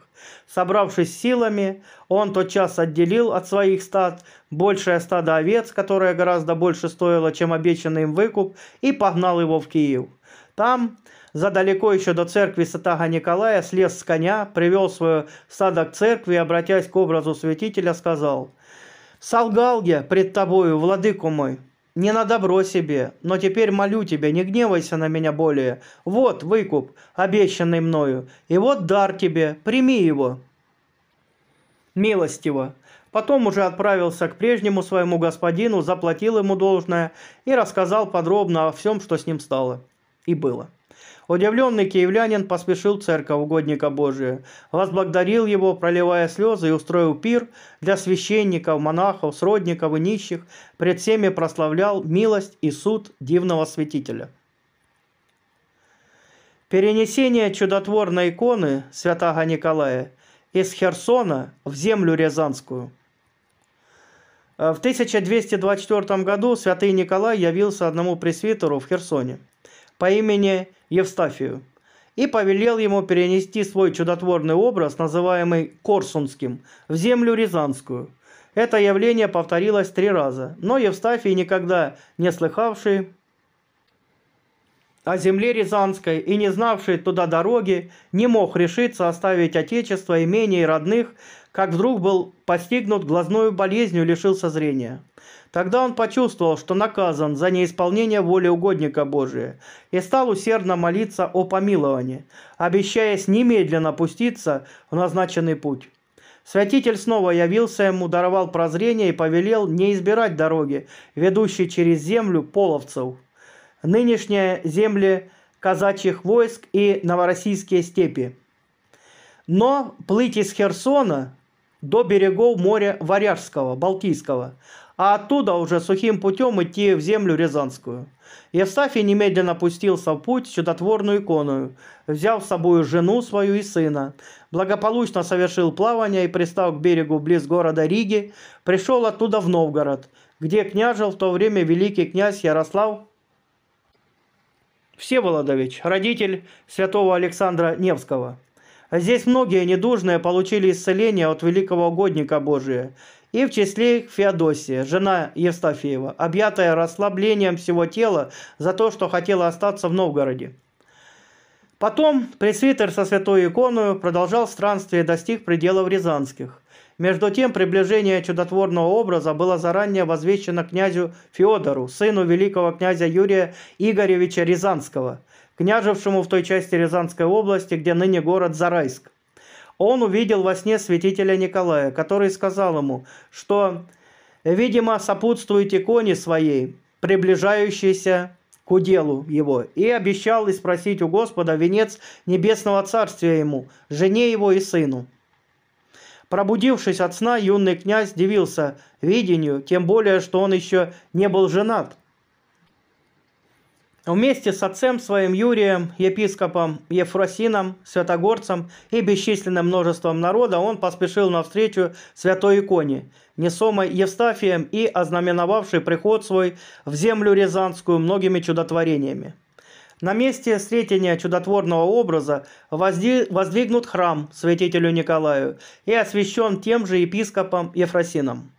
Собравшись силами, он тотчас отделил от своих стад большее стадо овец, которое гораздо больше стоило, чем обещанный им выкуп, и погнал его в Киев. Там задалеко еще до церкви Святого Николая, слез с коня, привел свое стадо к церкви и, обратясь к образу святителя, сказал, «Солгал я пред тобою, владыку мой, не на добро себе, но теперь молю тебя, не гневайся на меня более. Вот выкуп, обещанный мною, и вот дар тебе, прими его». Милостиво. Потом уже отправился к прежнему своему господину, заплатил ему должное и рассказал подробно о всем, что с ним стало и было. Удивленный киевлянин поспешил в церковь угодника Божия, возблагодарил его, проливая слезы, и устроил пир для священников, монахов, сродников и нищих, пред всеми прославлял милость и суд дивного святителя. Перенесение чудотворной иконы святого Николая из Херсона в землю Рязанскую – в 1224 году святый Николай явился одному пресвитеру в Херсоне – по имени Евстафию и повелел ему перенести свой чудотворный образ, называемый Корсунским, в землю Рязанскую. Это явление повторилось три раза, но Евстафий, никогда не слыхавший о земле Рязанской и не знавший туда дороги, не мог решиться оставить отечество, имение и родных, как вдруг был постигнут глазной болезнью и лишился зрения. Тогда он почувствовал, что наказан за неисполнение воли угодника Божия, и стал усердно молиться о помиловании, обещаясь немедленно пуститься в назначенный путь. Святитель снова явился ему, даровал прозрение и повелел не избирать дороги, ведущие через землю половцев, нынешние земли казачьих войск и новороссийские степи. Но плыть из Херсона до берегов моря Варяжского, Балтийского, а оттуда уже сухим путем идти в землю Рязанскую. Евстафий немедленно пустился в путь чудотворную иконую, взял с собой жену свою и сына. Благополучно совершил плавание и, пристал к берегу близ города Риги, пришел оттуда в Новгород, где княжил в то время великий князь Ярослав Всеволодович, родитель святого Александра Невского. Здесь многие недужные получили исцеление от великого угодника Божия, и в числе их Феодосия, жена Евстафеева, объятая расслаблением всего тела за то, что хотела остаться в Новгороде. Потом пресвитер со святой иконой продолжал странствие и достиг пределов Рязанских. Между тем, приближение чудотворного образа было заранее возвещено князю Феодору, сыну великого князя Юрия Игоревича Рязанского – княжевшему в той части Рязанской области, где ныне город Зарайск. Он увидел во сне святителя Николая, который сказал ему, что, видимо, сопутствуете иконе своей, приближающейся к уделу его, и обещал и спросить у Господа венец небесного царствия ему, жене его и сыну. Пробудившись от сна, юный князь дивился видению, тем более, что он еще не был женат. Вместе с отцем своим Юрием, епископом Ефросином, святогорцем и бесчисленным множеством народа он поспешил навстречу святой иконе, несомой Евстафием и ознаменовавшей приход свой в землю Рязанскую многими чудотворениями. На месте встретения чудотворного образа воздвигнут храм святителю Николаю и освящен тем же епископом Ефросином.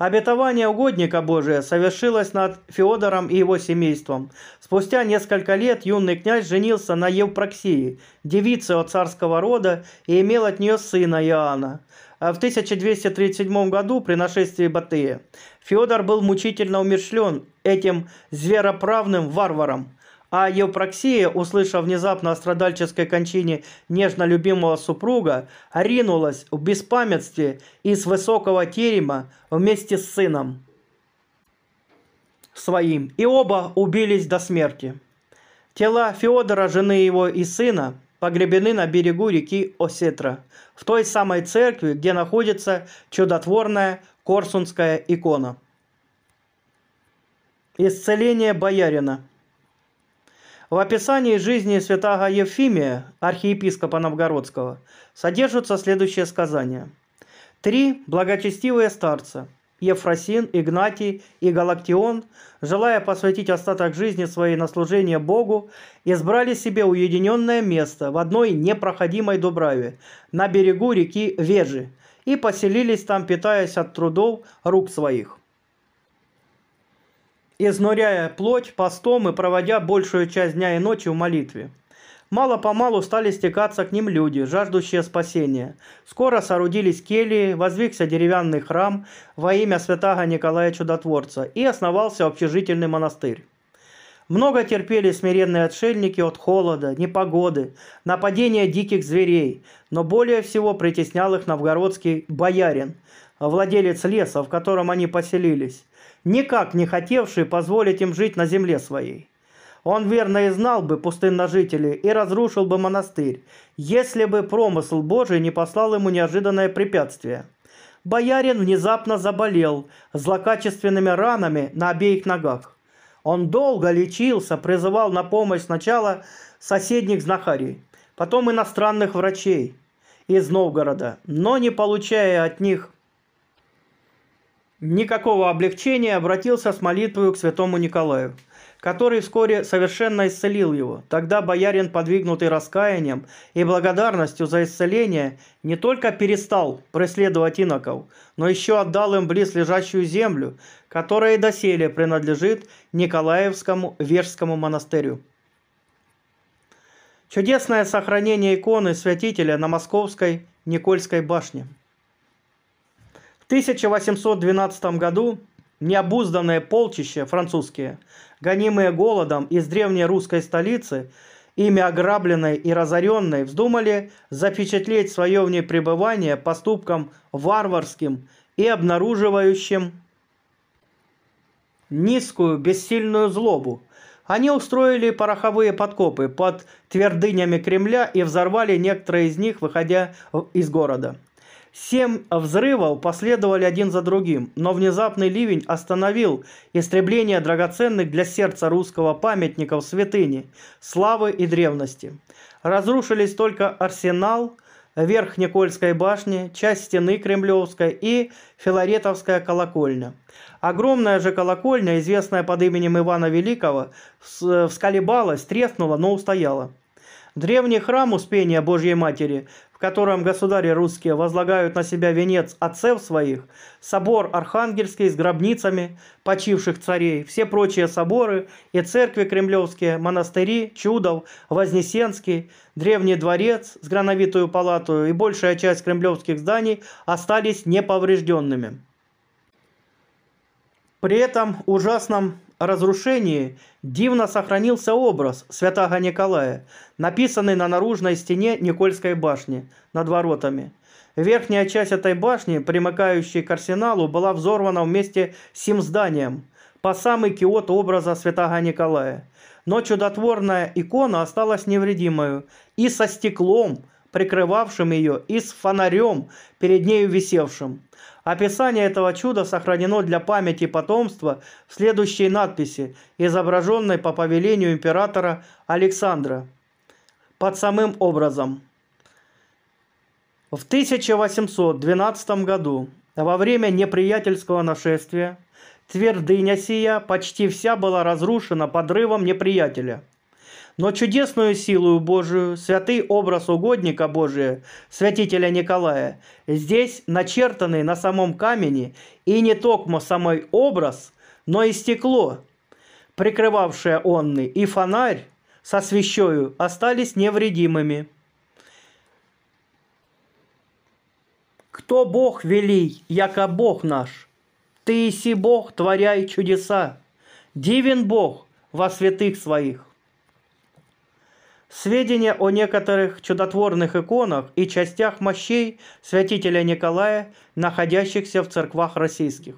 Обетование угодника Божия совершилось над Феодором и его семейством. Спустя несколько лет юный князь женился на Евпроксии, девице от царского рода, и имел от нее сына Иоанна. В 1237 году при нашествии Батыя Феодор был мучительно умершлен этим звероправным варваром – а Евпроксия, услышав внезапно о страдальческой кончине нежно любимого супруга, ринулась в беспамятстве из высокого терема вместе с сыном своим, и оба убились до смерти. Тела Феодора, жены его и сына, погребены на берегу реки Осетра, в той самой церкви, где находится чудотворная Корсунская икона. Исцеление боярина – в описании жизни святого Евфимия, архиепископа Новгородского, содержатся следующие сказания. Три благочестивые старца – Ефросин, Игнатий и Галактион, желая посвятить остаток жизни своей на служение Богу, избрали себе уединенное место в одной непроходимой дубраве на берегу реки Вежи и поселились там, питаясь от трудов рук своих изнуряя плоть постом и проводя большую часть дня и ночи в молитве. Мало-помалу стали стекаться к ним люди, жаждущие спасения. Скоро соорудились келии, возвигся деревянный храм во имя святого Николая Чудотворца и основался общежительный монастырь. Много терпели смиренные отшельники от холода, непогоды, нападения диких зверей, но более всего притеснял их новгородский боярин, владелец леса, в котором они поселились никак не хотевший позволить им жить на земле своей. Он верно и знал бы пустынножителей и разрушил бы монастырь, если бы промысл Божий не послал ему неожиданное препятствие. Боярин внезапно заболел злокачественными ранами на обеих ногах. Он долго лечился, призывал на помощь сначала соседних знахарей, потом иностранных врачей из Новгорода, но не получая от них никакого облегчения обратился с молитвою к святому Николаю, который вскоре совершенно исцелил его. Тогда боярин, подвигнутый раскаянием и благодарностью за исцеление, не только перестал преследовать иноков, но еще отдал им близлежащую землю, которая и доселе принадлежит Николаевскому Вежскому монастырю. Чудесное сохранение иконы святителя на Московской Никольской башне – 1812 году необузданное полчище французские, гонимые голодом из древней русской столицы, ими ограбленной и разоренной, вздумали запечатлеть свое в ней пребывание поступком варварским и обнаруживающим низкую бессильную злобу. Они устроили пороховые подкопы под твердынями Кремля и взорвали некоторые из них, выходя из города. Семь взрывов последовали один за другим, но внезапный ливень остановил истребление драгоценных для сердца русского памятников святыни, славы и древности. Разрушились только арсенал, верх Никольской башни, часть стены Кремлевской и Филаретовская колокольня. Огромная же колокольня, известная под именем Ивана Великого, всколебалась, треснула, но устояла. Древний храм Успения Божьей Матери котором государи русские возлагают на себя венец отцев своих, собор Архангельский с гробницами почивших царей, все прочие соборы и церкви кремлевские, монастыри, Чудов, Вознесенский, Древний дворец с грановитую палатою и большая часть кремлевских зданий остались неповрежденными. При этом ужасном разрушении дивно сохранился образ святого Николая, написанный на наружной стене Никольской башни над воротами. Верхняя часть этой башни, примыкающей к арсеналу, была взорвана вместе с сим зданием по самый киот образа святого Николая. Но чудотворная икона осталась невредимою и со стеклом, прикрывавшим ее, и с фонарем, перед нею висевшим. Описание этого чуда сохранено для памяти потомства в следующей надписи, изображенной по повелению императора Александра под самым образом. В 1812 году, во время неприятельского нашествия, твердыня сия почти вся была разрушена подрывом неприятеля – но чудесную силу Божию, святый образ угодника Божия, святителя Николая, здесь начертанный на самом камне и не токмо самой образ, но и стекло, прикрывавшее онны, и фонарь со свящою остались невредимыми. Кто Бог велий, яко Бог наш? Ты и си Бог, творяй чудеса. Дивен Бог во святых своих. Сведения о некоторых чудотворных иконах и частях мощей святителя Николая, находящихся в церквах российских.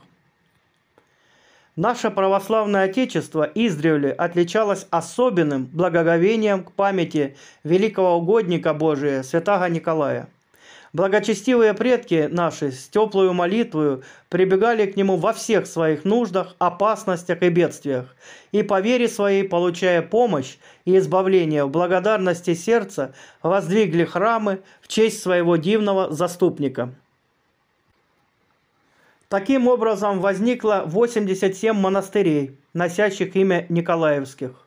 Наше православное Отечество издревле отличалось особенным благоговением к памяти великого угодника Божия, святаго Николая – Благочестивые предки наши с теплую молитвою прибегали к нему во всех своих нуждах, опасностях и бедствиях, и по вере своей, получая помощь и избавление в благодарности сердца, воздвигли храмы в честь своего дивного заступника. Таким образом возникло 87 монастырей, носящих имя Николаевских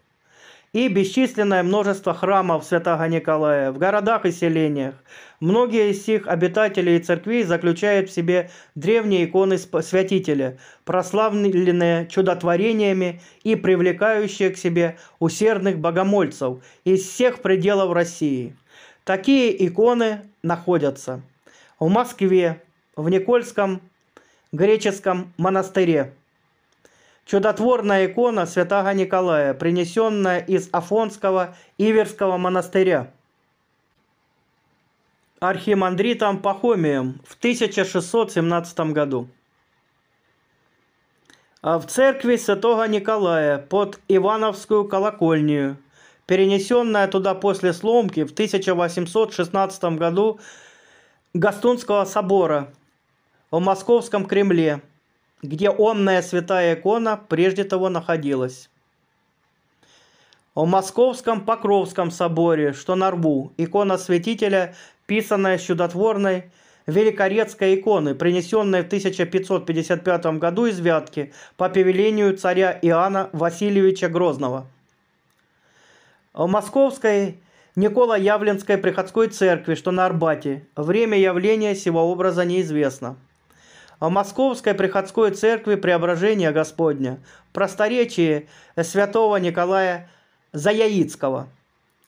и бесчисленное множество храмов святого Николая в городах и селениях. Многие из их обитателей и церквей заключают в себе древние иконы святителя, прославленные чудотворениями и привлекающие к себе усердных богомольцев из всех пределов России. Такие иконы находятся в Москве, в Никольском греческом монастыре, Чудотворная икона святого Николая, принесенная из Афонского Иверского монастыря архимандритом Пахомием в 1617 году. А в церкви святого Николая под Ивановскую колокольню, перенесенная туда после сломки в 1816 году Гастунского собора в Московском Кремле – где онная святая икона прежде того находилась. в Московском Покровском соборе, что на рву, икона святителя, писанная с чудотворной Великорецкой иконы, принесенной в 1555 году из Вятки по повелению царя Иоанна Васильевича Грозного. в Московской Никола Явленской приходской церкви, что на Арбате. Время явления сего образа неизвестно о Московской приходской церкви Преображения Господня, Просторечие святого Николая Заяицкого.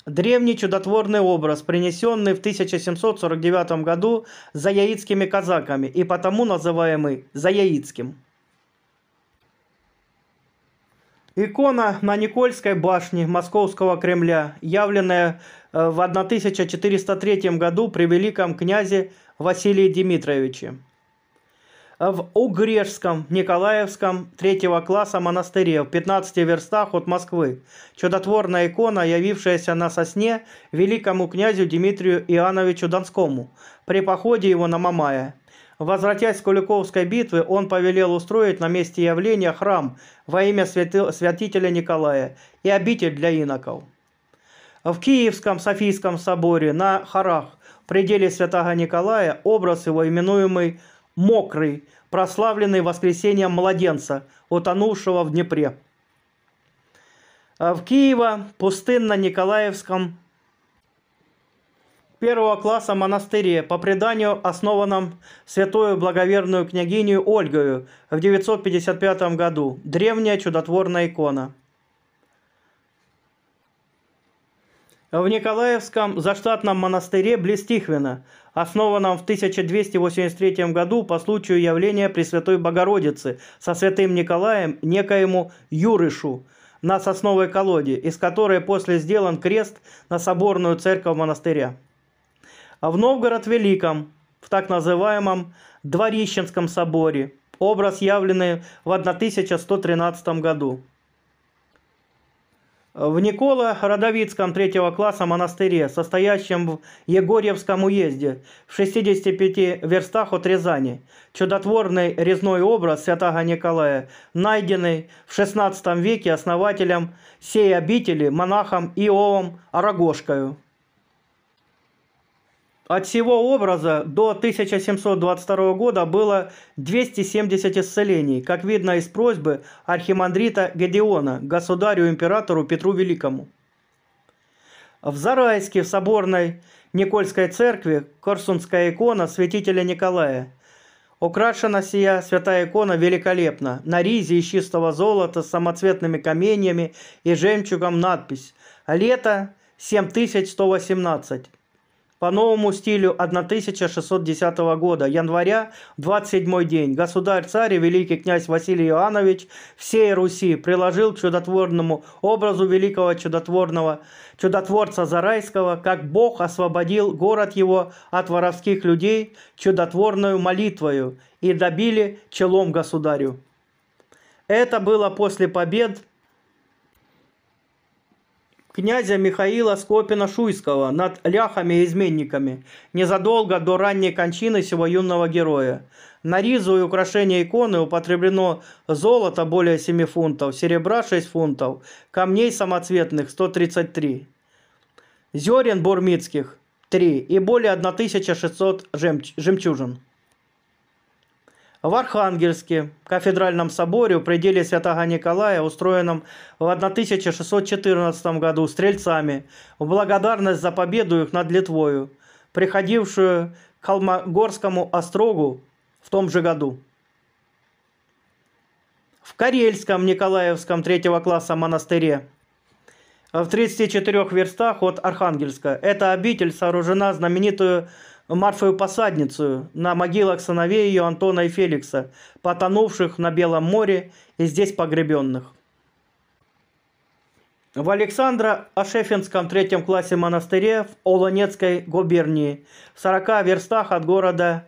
Древний чудотворный образ, принесенный в 1749 году заяицкими казаками и потому называемый Заяицким. Икона на Никольской башне Московского Кремля, явленная э, в 1403 году при великом князе Василии Дмитриевиче в Угрешском Николаевском третьего класса монастыре в 15 верстах от Москвы. Чудотворная икона, явившаяся на сосне великому князю Дмитрию Иоанновичу Донскому при походе его на Мамая. Возвратясь с Куликовской битвы, он повелел устроить на месте явления храм во имя святы, святителя Николая и обитель для иноков. В Киевском Софийском соборе на Харах, в пределе святого Николая, образ его, именуемый мокрый, прославленный воскресением младенца, утонувшего в Днепре. Э, в Киево пустынно-николаевском первого класса монастыре, по преданию основанном святую благоверную княгиню Ольгою в 955 году. Древняя чудотворная икона. В Николаевском заштатном монастыре близ Тихвина основанном в 1283 году по случаю явления Пресвятой Богородицы со святым Николаем некоему Юрышу на сосновой колоде, из которой после сделан крест на соборную церковь монастыря. А в Новгород Великом, в так называемом Дворищенском соборе, образ явленный в 1113 году в Никола-Родовицком третьего класса монастыре, состоящем в Егорьевском уезде, в 65 верстах от Рязани. Чудотворный резной образ святого Николая, найденный в XVI веке основателем сей обители монахом Иовом Арагошкою. От всего образа до 1722 года было 270 исцелений, как видно из просьбы архимандрита Гедеона, государю-императору Петру Великому. В Зарайске в соборной Никольской церкви Корсунская икона святителя Николая. Украшена сия святая икона великолепно, на ризе из чистого золота с самоцветными каменьями и жемчугом надпись «Лето 7118» по новому стилю 1610 года, января, 27 день, государь-царь и великий князь Василий Иоаннович всей Руси приложил к чудотворному образу великого чудотворного чудотворца Зарайского, как Бог освободил город его от воровских людей чудотворную молитвою и добили челом государю. Это было после побед князя Михаила Скопина-Шуйского над ляхами и изменниками незадолго до ранней кончины сего юного героя. На ризу и украшение иконы употреблено золото более 7 фунтов, серебра 6 фунтов, камней самоцветных 133, зерен бурмитских 3 и более 1600 жемч жемчужин в Архангельске, кафедральном соборе в пределе Святого Николая, устроенном в 1614 году стрельцами, в благодарность за победу их над Литвою, приходившую к Холмогорскому острогу в том же году. В Карельском Николаевском третьего класса монастыре в 34 верстах от Архангельска эта обитель сооружена знаменитую Марфою посадницу на могилах сыновей ее Антона и Феликса, потонувших на Белом море и здесь погребенных. В Александра Ашефинском третьем классе монастыре в Олонецкой губернии, в 40 верстах от города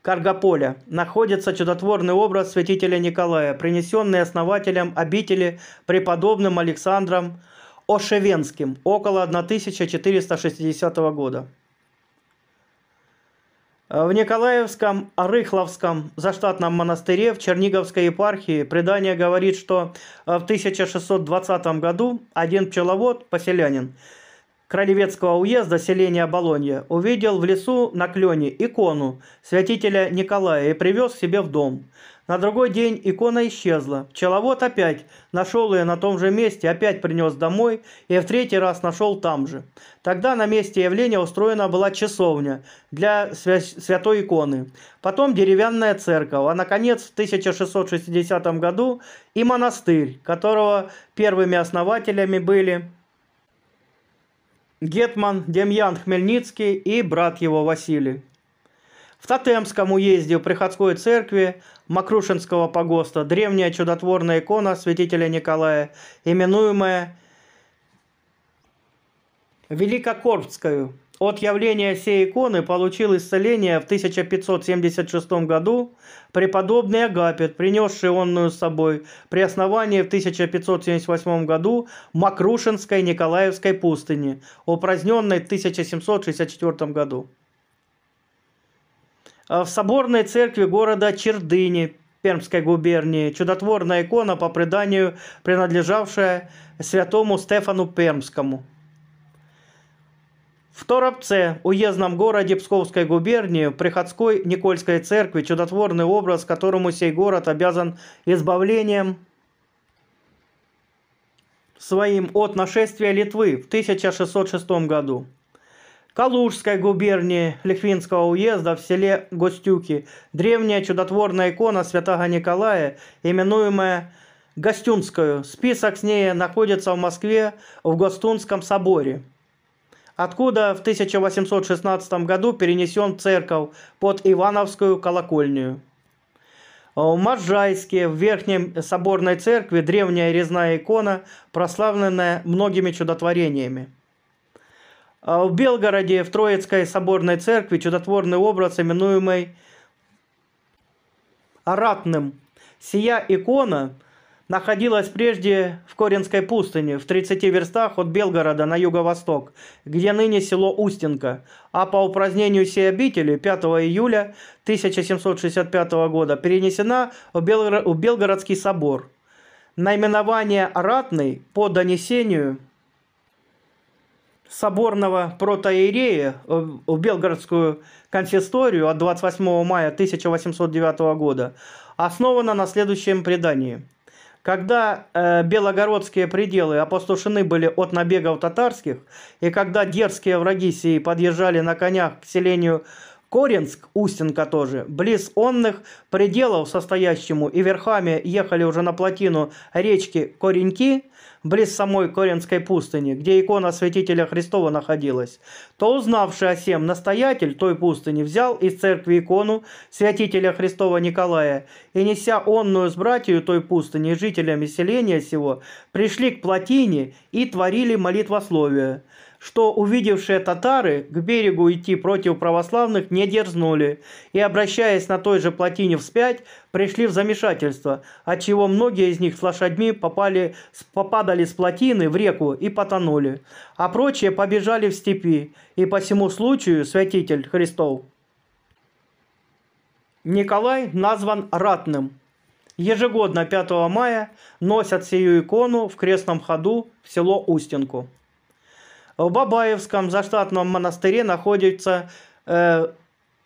Каргополя, находится чудотворный образ святителя Николая, принесенный основателем обители преподобным Александром Ошевенским около 1460 года. Э, в Николаевском Рыхловском заштатном монастыре в Черниговской епархии предание говорит, что э, в 1620 году один пчеловод, поселянин Кролевецкого уезда селения Болонья, увидел в лесу на клене икону святителя Николая и привез себе в дом – на другой день икона исчезла. Пчеловод опять нашел ее на том же месте, опять принес домой и в третий раз нашел там же. Тогда на месте явления устроена была часовня для свя святой иконы. Потом деревянная церковь, а наконец в 1660 году и монастырь, которого первыми основателями были Гетман Демьян Хмельницкий и брат его Василий в Тотемском уезде приходской церкви Макрушинского погоста древняя чудотворная икона святителя Николая, именуемая Великокорбскую. От явления всей иконы получил исцеление в 1576 году преподобный Агапет, принесший онную с собой при основании в 1578 году Макрушинской Николаевской пустыни, упраздненной в 1764 году. Э, в соборной церкви города Чердыни Пермской губернии, чудотворная икона по преданию, принадлежавшая святому Стефану Пермскому. В Торопце, уездном городе Псковской губернии, приходской Никольской церкви, чудотворный образ, которому сей город обязан избавлением своим от нашествия Литвы в 1606 году. Калужской губернии Лихвинского уезда в селе Гостюки. Древняя чудотворная икона святого Николая, именуемая Гостюнскую. Список с ней находится в Москве в Гостунском соборе откуда в 1816 году перенесен церковь под Ивановскую колокольню. В Можайске, в Верхней Соборной Церкви, древняя резная икона, прославленная многими чудотворениями. А в Белгороде в Троицкой соборной церкви чудотворный образ, именуемый Аратным. Сия икона находилась прежде в Коринской пустыне, в 30 верстах от Белгорода на юго-восток, где ныне село Устинка, а по упразднению сей обители 5 июля 1765 года перенесена в, Белгород, в Белгородский собор. Наименование Аратный, по донесению – соборного протоиерея э, в Белгородскую консисторию от 28 мая 1809 года основана на следующем предании. Когда э, белогородские пределы опустошены были от набегов татарских, и когда дерзкие враги сии подъезжали на конях к селению Коренск, Устинка тоже, близ онных пределов состоящему и верхами ехали уже на плотину речки Кореньки, близ самой Коренской пустыни, где икона святителя Христова находилась, то узнавший о сем настоятель той пустыни взял из церкви икону святителя Христова Николая, и неся онную с братью той пустыни жителями селения сего, пришли к плотине и творили молитвословие что увидевшие татары к берегу идти против православных не дерзнули и, обращаясь на той же плотине вспять, пришли в замешательство, отчего многие из них с лошадьми попали, попадали с плотины в реку и потонули, а прочие побежали в степи, и по всему случаю святитель Христов. Николай назван ратным. Ежегодно 5 мая носят сию икону в крестном ходу в село Устинку. В Бабаевском заштатном монастыре находится э,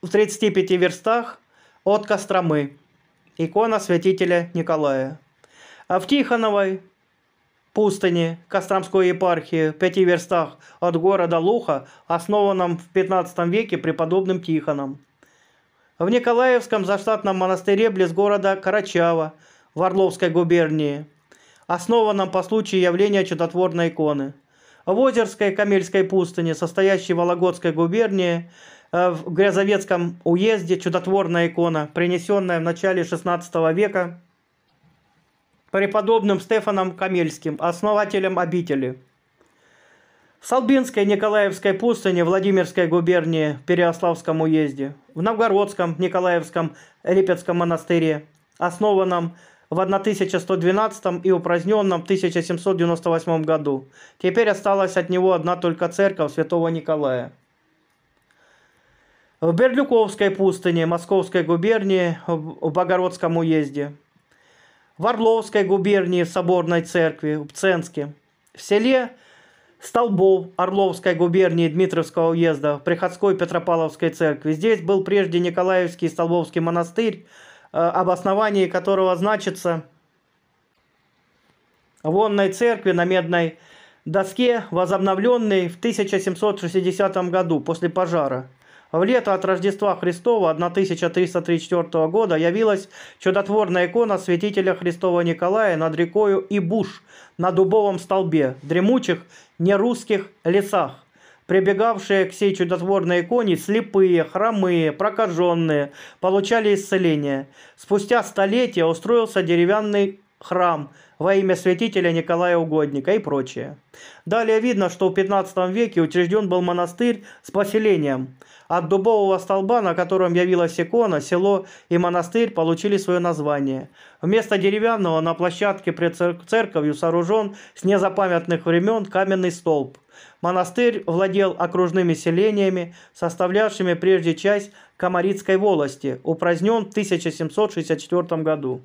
в 35 верстах от Костромы икона святителя Николая. А в Тихоновой пустыне Костромской епархии в 5 верстах от города Луха, основанном в 15 веке преподобным Тихоном. В Николаевском заштатном монастыре близ города Карачава в Орловской губернии, основанном по случаю явления чудотворной иконы – в Озерской Камельской пустыне, состоящей в Вологодской губернии, э, в Грязовецком уезде чудотворная икона, принесенная в начале XVI века преподобным Стефаном Камельским, основателем обители. В Салбинской Николаевской пустыне Владимирской губернии в Переославском уезде, в Новгородском Николаевском Липецком монастыре, основанном в 1112 и упраздненном 1798 году. Теперь осталась от него одна только церковь святого Николая. В Берлюковской пустыне Московской губернии в Богородском уезде, в Орловской губернии в Соборной церкви в Пценске, в селе Столбов Орловской губернии Дмитровского уезда в Приходской Петропавловской церкви. Здесь был прежде Николаевский Столбовский монастырь, Э, обосновании которого значится в онной церкви на медной доске, возобновленной в 1760 году после пожара. В лето от Рождества Христова 1334 года явилась чудотворная икона святителя Христова Николая над рекою Ибуш на дубовом столбе, в дремучих нерусских лесах прибегавшие к сей чудотворной иконе слепые, хромые, прокаженные, получали исцеление. Спустя столетия устроился деревянный храм во имя святителя Николая Угодника и прочее. Далее видно, что в 15 веке учрежден был монастырь с поселением. От дубового столба, на котором явилась икона, село и монастырь получили свое название. Вместо деревянного на площадке пред церковью сооружен с незапамятных времен каменный столб – Монастырь владел окружными селениями, составлявшими прежде часть Камарицкой волости, упразднен в 1764 году.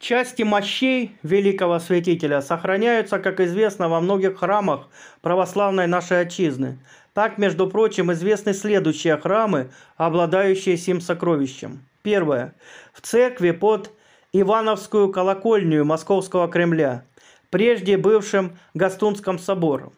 Части мощей великого святителя сохраняются, как известно, во многих храмах православной нашей отчизны. Так, между прочим, известны следующие храмы, обладающие сим сокровищем. Первое. В церкви под Ивановскую колокольню Московского Кремля – прежде бывшим Гастунским собором.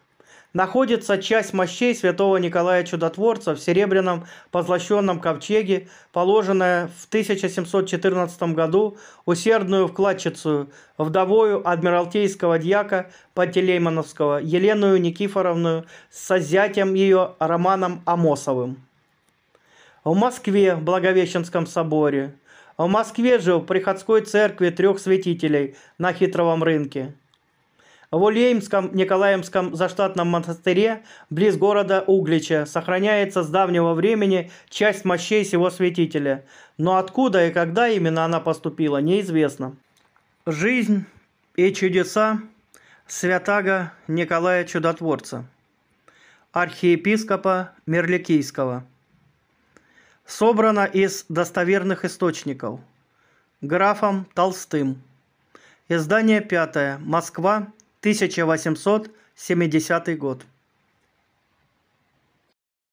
Находится часть мощей святого Николая Чудотворца в серебряном позлощенном ковчеге, положенная в 1714 году усердную вкладчицу, вдовою адмиралтейского дьяка Пантелеймоновского Елену Никифоровну с зятем ее Романом Амосовым. В Москве, в Благовещенском соборе – в Москве же в приходской церкви трех святителей на Хитровом рынке в Улеймском Николаемском заштатном монастыре близ города Углича сохраняется с давнего времени часть мощей сего святителя, но откуда и когда именно она поступила, неизвестно. Жизнь и чудеса святаго Николая Чудотворца, архиепископа Мерликийского. Собрано из достоверных источников. Графом Толстым. Издание пятое. Москва. 1870 год